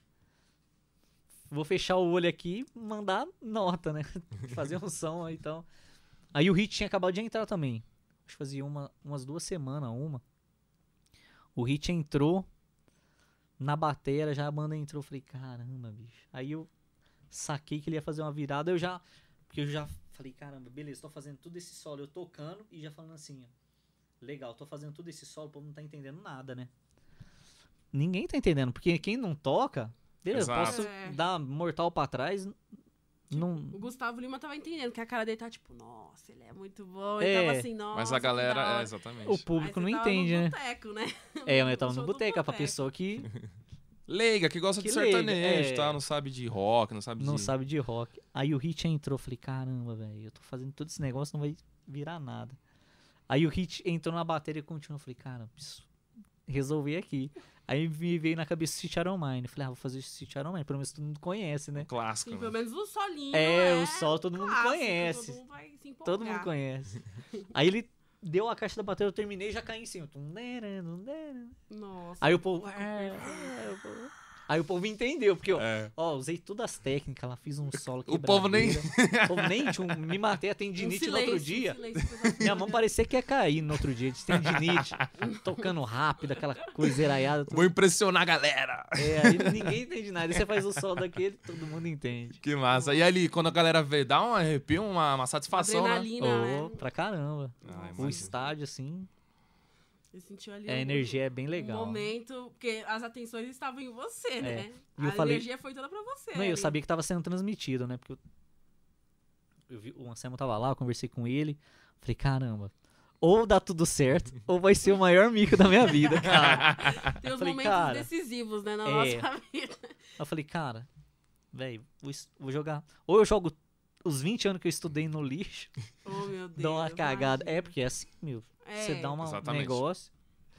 vou fechar o olho aqui e mandar nota, né? Fazer um som, então. Aí o Hit tinha acabado de entrar também. Acho que fazia uma, umas duas semanas, uma. O Hit entrou na bateria já a banda entrou. falei, caramba, bicho. Aí eu saquei que ele ia fazer uma virada, eu já. Porque eu já falei, caramba, beleza, tô fazendo tudo esse solo, eu tocando e já falando assim, ó. Legal, tô fazendo tudo esse solo, o povo não tá entendendo nada, né? Ninguém tá entendendo, porque quem não toca Beleza, Exato. posso é. dar mortal pra trás. Tipo, não... O Gustavo Lima tava entendendo que a cara dele tá tipo, nossa, ele é muito bom. É. Ele tava assim, nossa. Mas a galera, é, exatamente. O público não entende, né? Boteco, né? É, eu tava no, boteco, pra pessoa que. leiga, que gosta que de sertanejo, é. tá? Não sabe de rock, não sabe não de. Não sabe de rock. Aí o Hit entrou, falei, caramba, velho, eu tô fazendo todo esse negócio, não vai virar nada. Aí o Hit entrou na bateria e continuou, falei, cara, resolvi aqui. Aí me veio na cabeça City Iron Mine. Falei, ah, vou fazer City Iron Mine. Pelo menos todo mundo conhece, né? clássico. Sim, Pelo né? menos o solinho. É, é o sol todo clássico, mundo conhece. Todo mundo vai se empolgar. Todo mundo conhece. Aí ele deu a caixa da bateria, eu terminei e já caí em cima. Nossa. Aí o povo. Ah, ah, o povo Aí o povo entendeu, porque eu, é. ó, usei todas as técnicas lá, fiz um solo que O povo nem. o povo nem tinha, um, me matei a tendinite um no outro dia. Um Minha mão parecia que ia cair no outro dia, de tendinite, tocando rápido, aquela coisa eraiada. Tudo. Vou impressionar a galera. É, aí ninguém entende nada. Aí você faz o solo daquele, todo mundo entende. Que massa. E ali, quando a galera vê, dá um arrepio, uma, uma satisfação. Né? Adrenalina, né? Oh, né? Pra caramba. Ai, ah, o estádio, assim, ali. É, um a energia é bem legal. Um momento, porque as atenções estavam em você, é. né? E a eu falei... energia foi toda pra você. Não, eu sabia que tava sendo transmitido, né? Porque eu, eu vi, o Anselmo tava lá, eu conversei com ele. Falei, caramba, ou dá tudo certo, ou vai ser o maior mico da minha vida, cara. Tem os falei, momentos cara, decisivos, né, na é. nossa vida. Eu falei, cara, velho, vou, vou, jogar. Ou eu jogo os 20 anos que eu estudei no lixo, oh, meu Deus, dou uma cagada. Imagino. É, porque é assim, meu. É. Você dá uma, um negócio.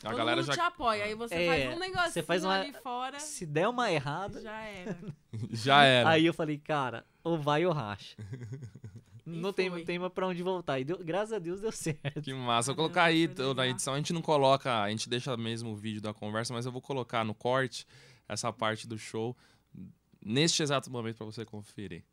A Todo galera já... te apoia, aí você é, faz um negócio você faz uma... ali fora. Se der uma errada. Já era. já era. Aí eu falei, cara, ou vai ou racha. não tem tem tema pra onde voltar. E deu, graças a Deus deu certo. Que massa. Eu vou colocar aí na edição. A gente não coloca, a gente deixa mesmo o vídeo da conversa, mas eu vou colocar no corte essa parte do show neste exato momento para você conferir.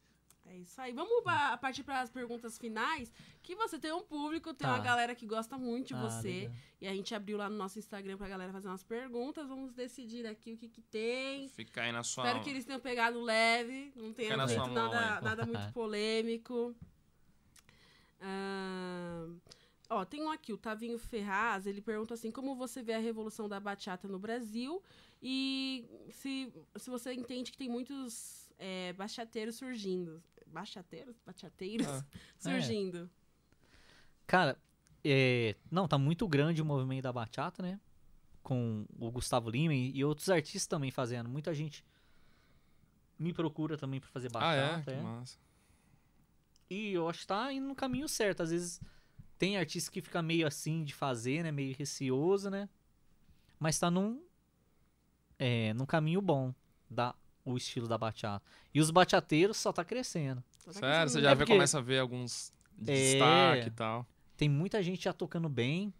É isso aí. Vamos hum. pra, partir para as perguntas finais, que você tem um público, tem tá. uma galera que gosta muito de ah, você. Legal. E a gente abriu lá no nosso Instagram para a galera fazer umas perguntas. Vamos decidir aqui o que que tem. Fica aí na sua Espero que eles tenham pegado leve, não tenha feito nada, mão, nada muito polêmico. Ah, ó, tem um aqui, o Tavinho Ferraz, ele pergunta assim, como você vê a revolução da bachata no Brasil? E se, se você entende que tem muitos é, bachateiros surgindo bachateiros, bachateiros ah, surgindo. É. Cara, é, não, tá muito grande o movimento da bachata, né? Com o Gustavo Lima e outros artistas também fazendo. Muita gente me procura também para fazer bachata. Ah, é? é. massa. E eu acho que tá indo no caminho certo. Às vezes tem artista que fica meio assim de fazer, né? Meio receoso, né? Mas tá num, é, num caminho bom. Da, o estilo da bachata. E os bachateiros só tá crescendo. Tá Sério, você já é vê, porque... começa a ver alguns de é... destaque e tal. Tem muita gente já tocando bem.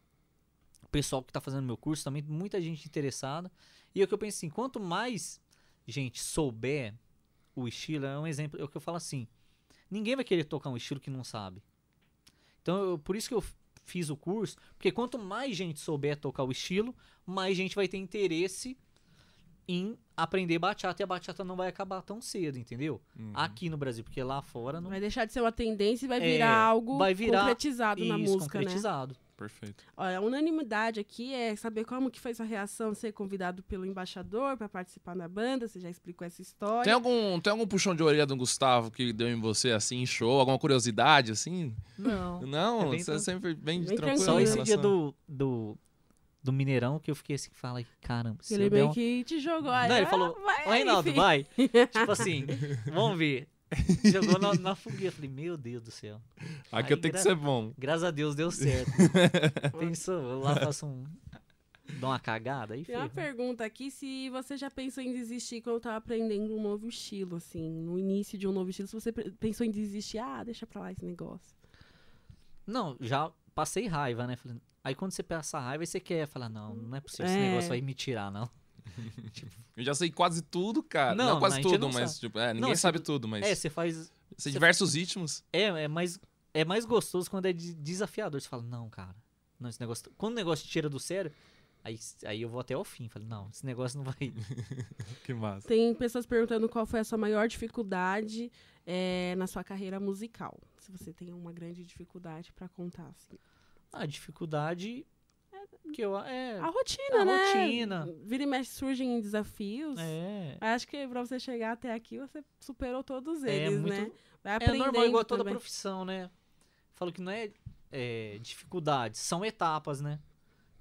O pessoal que tá fazendo meu curso também, muita gente interessada. E é o que eu penso assim, quanto mais gente souber o estilo, é um exemplo, é o que eu falo assim, ninguém vai querer tocar um estilo que não sabe. Então, eu, por isso que eu fiz o curso, porque quanto mais gente souber tocar o estilo, mais gente vai ter interesse em aprender bachata e a bachata não vai acabar tão cedo, entendeu? Uhum. Aqui no Brasil, porque lá fora não vai deixar de ser uma tendência e vai é, virar é, algo vai virar concretizado isso, na música, né? concretizado. né? Perfeito. Olha, a unanimidade aqui é saber como que foi sua reação ser convidado pelo embaixador para participar na banda. Você já explicou essa história. Tem algum, tem algum puxão de orelha do Gustavo que deu em você assim, show? Alguma curiosidade assim? Não. Não? É você é sempre bem, bem tranquilo. tranquilo. Só esse dia do, do do Mineirão que eu fiquei assim, fala, caramba. Ele meio um... que te jogou aí. Não, ele ah, falou, vai, Reinaldo, filho. vai. tipo assim, vamos ver. Jogou na, na fogueira. Falei, meu Deus do céu. Aqui aí, eu tenho gra... que ser bom. Graças a Deus deu certo. Pensou, eu lá faço um. Dá uma cagada aí, Tem uma pergunta aqui se você já pensou em desistir quando estava tá aprendendo um novo estilo, assim, no início de um novo estilo, se você pensou em desistir, ah, deixa pra lá esse negócio. Não, já passei raiva, né? Falei, Aí quando você passa raiva, você quer falar, não, hum, não é possível, esse é. negócio vai me tirar, não. Tipo, eu já sei quase tudo, cara. Não, não quase tudo, não mas Tipo, é, ninguém não, sabe você, tudo, mas. É, você faz. Você diversos faz... ritmos. É, é mais, é mais gostoso quando é desafiador. Você fala, não, cara. Não, esse negócio. Quando o negócio tira do sério, Aí, aí eu vou até o fim. Falei, não, esse negócio não vai. que massa. Tem pessoas perguntando qual foi a sua maior dificuldade é, na sua carreira musical. Se você tem uma grande dificuldade para contar. Assim. A dificuldade é que eu é a rotina, a né? rotina. Vira e mexe surgem desafios. É. Acho que para você chegar até aqui você superou todos é, eles, é muito, né? Vai É normal igual toda também. profissão, né? Falo que não é, é são etapas, né?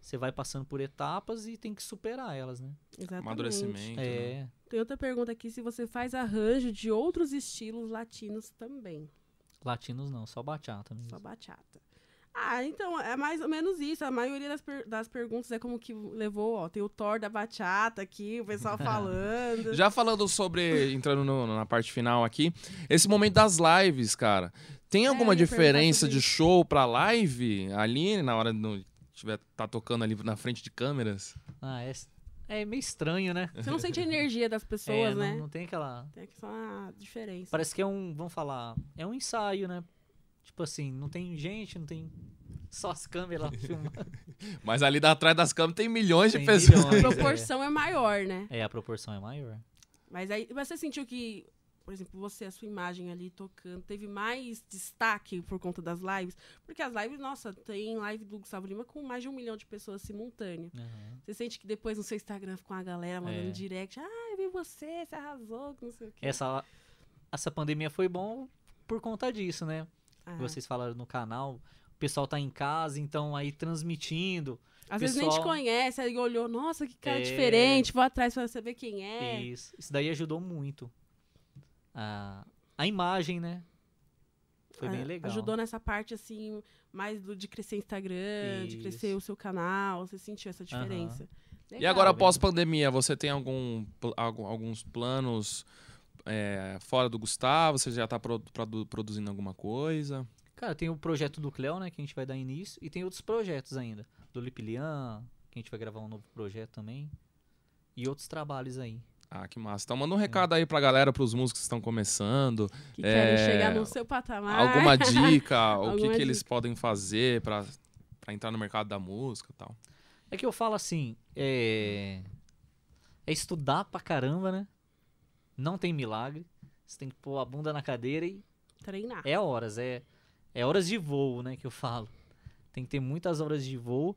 Você vai passando por etapas e tem que superar elas, né? Exatamente. Amadurecimento. É. Né? Tem outra pergunta aqui se você faz arranjo de outros estilos latinos também. Latinos não, só bachata mesmo. Só bachata. Ah, então, é mais ou menos isso. A maioria das, per das perguntas é como que levou, ó. Tem o Thor da Bachata aqui, o pessoal falando. Já falando sobre, entrando no, na parte final aqui, esse momento das lives, cara. Tem é, alguma é, diferença de show pra live ali, na hora de tiver tá tocando ali na frente de câmeras? Ah, é, é meio estranho, né? Você não sente a energia das pessoas, é, né? Não, não tem aquela. Tem aquela diferença. Parece que é um, vamos falar, é um ensaio, né? Tipo assim, não tem gente, não tem só as câmeras lá filmando. Mas ali atrás das câmeras tem milhões tem de pessoas. Milhões, a é. proporção é. é. maior, né? É, a proporção é maior. Mas aí você sentiu que, por exemplo, você, a sua imagem ali tocando, teve mais destaque por conta das lives? Porque as lives, nossa, tem live do Gustavo Lima com mais de um milhão de pessoas simultâneo. Uhum. Você sente que depois no seu Instagram com uma galera mandando é. direct, ah, eu vi você, você arrasou, não sei o quê. Essa, essa pandemia foi bom por conta disso, né? é. vocês falaram no canal, o pessoal tá em casa, então aí transmitindo. Às pessoal... vezes nem te conhece, aí olhou, nossa, que cara é... diferente, vou atrás para saber quem é. Isso, isso daí ajudou muito. A, a imagem, né? Foi é, bem legal. Ajudou nessa parte, assim, mais do, de crescer Instagram, isso. de crescer o seu canal, você sentiu essa diferença. Legal, e agora, após pandemia, você tem algum, algum, alguns planos é, fora do Gustavo? Você já está produ produzindo alguma coisa? Cara, tem o projeto do Cleo, né? Que a gente vai dar início. E tem outros projetos ainda. Do Lipilian, que a gente vai gravar um novo projeto também. E outros trabalhos aí. Ah, que massa. Então manda um recado aí pra galera, pros músicos que estão começando. Que é... querem chegar no seu patamar. Alguma dica, o que, que, eles podem fazer para entrar no mercado da música e tal. É que eu falo assim, é... é estudar pra caramba, né? Não tem milagre. Você tem que pôr a bunda na cadeira e. Treinar. É horas, é, é horas de voo, né? Que eu falo. Tem que ter muitas horas de voo.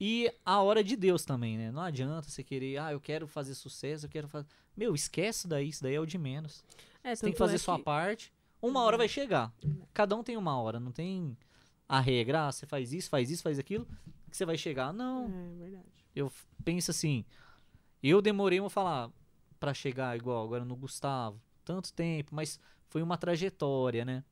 E a hora de Deus também, né? Não adianta você querer, ah, eu quero fazer sucesso, eu quero fazer. Meu, esquece daí, isso daí é o de menos. É, você tem que fazer é que... sua parte. Uma hora vai chegar. Cada um tem uma hora, não tem a regra, ah, você faz isso, faz isso, faz aquilo, que você vai chegar. Não. É, é verdade. Eu penso assim, eu demorei, vou falar, para chegar igual agora no Gustavo. Tanto tempo, mas foi uma trajetória, né?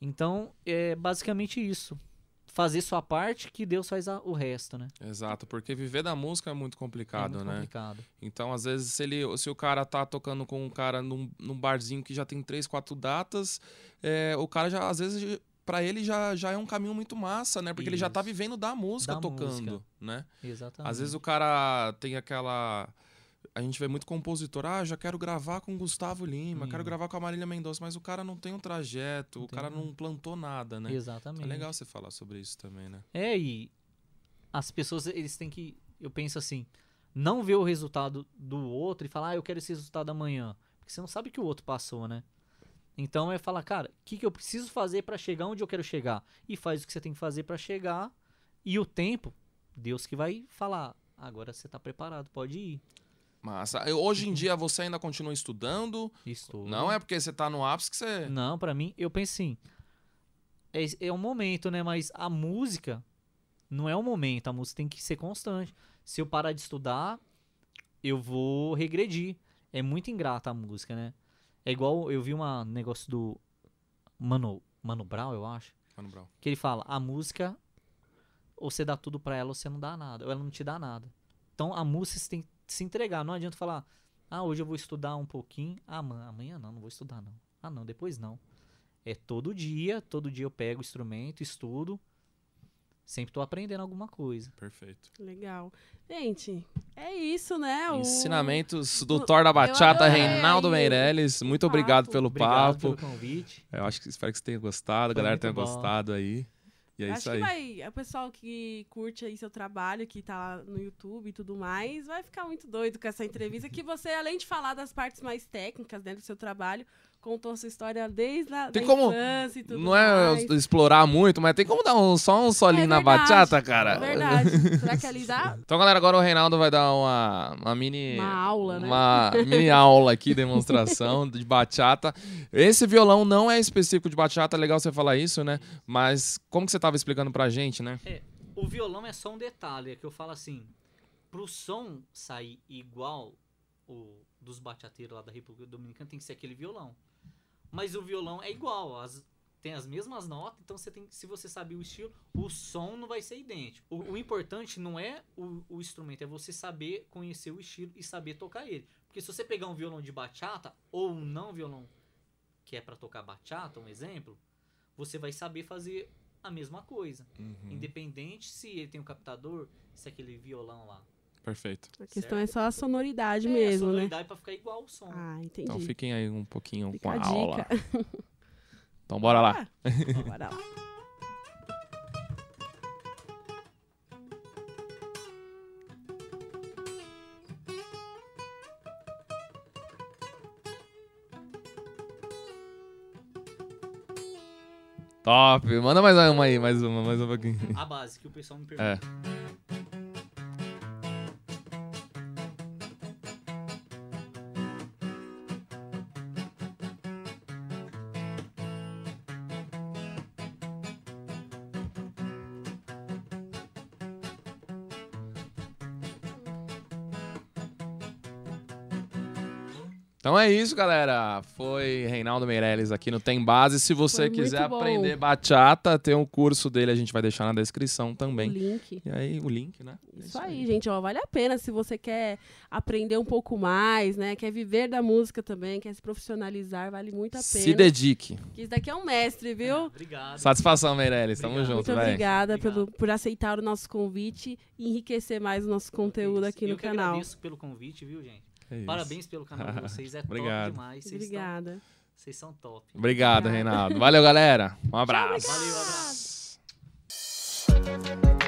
Então, é basicamente isso. Fazer sua parte que Deus faz a, o resto, né? Exato, porque viver da música é muito complicado, é muito né? Complicado. Então, às vezes, se, ele, se o cara tá tocando com um cara num, num barzinho que já tem três, quatro datas, é, o cara já, às vezes, para ele já, já é um caminho muito massa, né? Porque Isso. ele já tá vivendo da música da tocando, música. né? Exatamente. Às vezes o cara tem aquela a gente vê muito compositor, ah, já quero gravar com Gustavo Lima, hum. quero uhum. gravar com a Marília Mendonça, mas o cara não tem um trajeto, Entendi. o cara não plantou nada, né? É Exatamente. É legal você falar sobre isso também, né? É, e as pessoas, eles têm que, eu penso assim, não ver o resultado do outro e falar, ah, eu quero esse resultado amanhã, porque você não sabe que o outro passou, né? Então é falar, cara, o que, que eu preciso fazer para chegar onde eu quero chegar? E faz o que você tem que fazer para chegar, e o tempo, Deus que vai falar, agora você está preparado, pode ir. Massa. Hoje em uhum. dia você ainda continua estudando? Estudo. Não é porque você está no ápice que você. Não, para mim, eu penso sim. É, é um momento, né? Mas a música não é o um momento. A música tem que ser constante. Se eu parar de estudar, eu vou regredir. É muito ingrata a música, né? É igual eu vi um negócio do Mano, Mano Brown, eu acho. Mano Brown. Que ele fala: a música, ou você dá tudo pra ela, ou você não dá nada. Ou ela não te dá nada. Então a música você tem que se entregar. Não adianta falar, ah, hoje eu vou estudar um pouquinho. Ah, amanhã não, não vou estudar não. Ah, não, depois não. É todo dia, todo dia eu pego o instrumento, estudo. Sempre estou aprendendo alguma coisa. Perfeito. Legal. Gente, é isso, né? O... Ensinamentos do o... Thor da Bachata, Reinaldo Meirelles. Muito papo. obrigado pelo obrigado papo. Obrigado pelo convite. Eu acho que espero que você tenha gostado, Foi a galera tenha bom. gostado aí. E é Acho isso aí. que vai. É o pessoal que curte aí seu trabalho, que tá lá no YouTube e tudo mais, vai ficar muito doido com essa entrevista. que você, além de falar das partes mais técnicas né, do seu trabalho, contou sua história desde a tem como, infância e tudo Não é mais. é explorar muito, mas tem como dar um, só um solinho é na bachata, cara? É verdade. Será que ali dá? Então, galera, agora o Reinaldo vai dar uma, uma mini... Uma aula, né? Uma mini aula aqui, demonstração de bachata. Esse violão não é específico de bachata, é legal você falar isso, né? Mas como que você tava explicando pra gente, né? É, o violão é só um detalhe, é que eu falo assim, pro som sair igual o dos bachateiros lá da República Dominicana, tem que ser aquele violão. Mas o violão é igual, as, tem as mesmas notas, então você tem, se você sabe o estilo, o som não vai ser idêntico. O, o importante não é o, o, instrumento, é você saber conhecer o estilo e saber tocar ele. Porque se você pegar um violão de bachata ou um não violão que é para tocar bachata, um exemplo, você vai saber fazer a mesma coisa, uhum. independente se ele tem um captador, se é aquele violão lá Perfeito. A questão certo. é só a sonoridade é, mesmo, a né? sonoridade né? pra ficar igual o som. Ah, entendi. Então fiquem aí um pouquinho Fica com a, a aula. então bora lá. Então, bora lá. Top! Manda mais uma aí, mais uma, mais uma pouquinho. A base, que o pessoal me é. pergunta. É. Então é isso, galera. Foi Reinaldo Meirelles aqui no Tem Base. Se você quiser bom. aprender bachata, tem um curso dele, a gente vai deixar na descrição também. O link. E aí, o link, né? É isso, isso aí, aí, gente. Ó, vale a pena se você quer aprender um pouco mais, né? Quer viver da música também, quer se profissionalizar, vale muito a pena. Se dedique. Isso daqui é um mestre, viu? É, obrigado. Satisfação, Meirelles. Obrigado. Tamo junto, Muito obrigada pelo, por aceitar o nosso convite e enriquecer mais o nosso é conteúdo aqui Eu no canal. Eu agradeço pelo convite, viu, gente? É Parabéns pelo canal de vocês, é Obrigado. top demais. Vocês Obrigada. Estão, vocês são top. Obrigado, Obrigada. Reinaldo. Valeu, galera. Um abraço. Valeu, um abraço.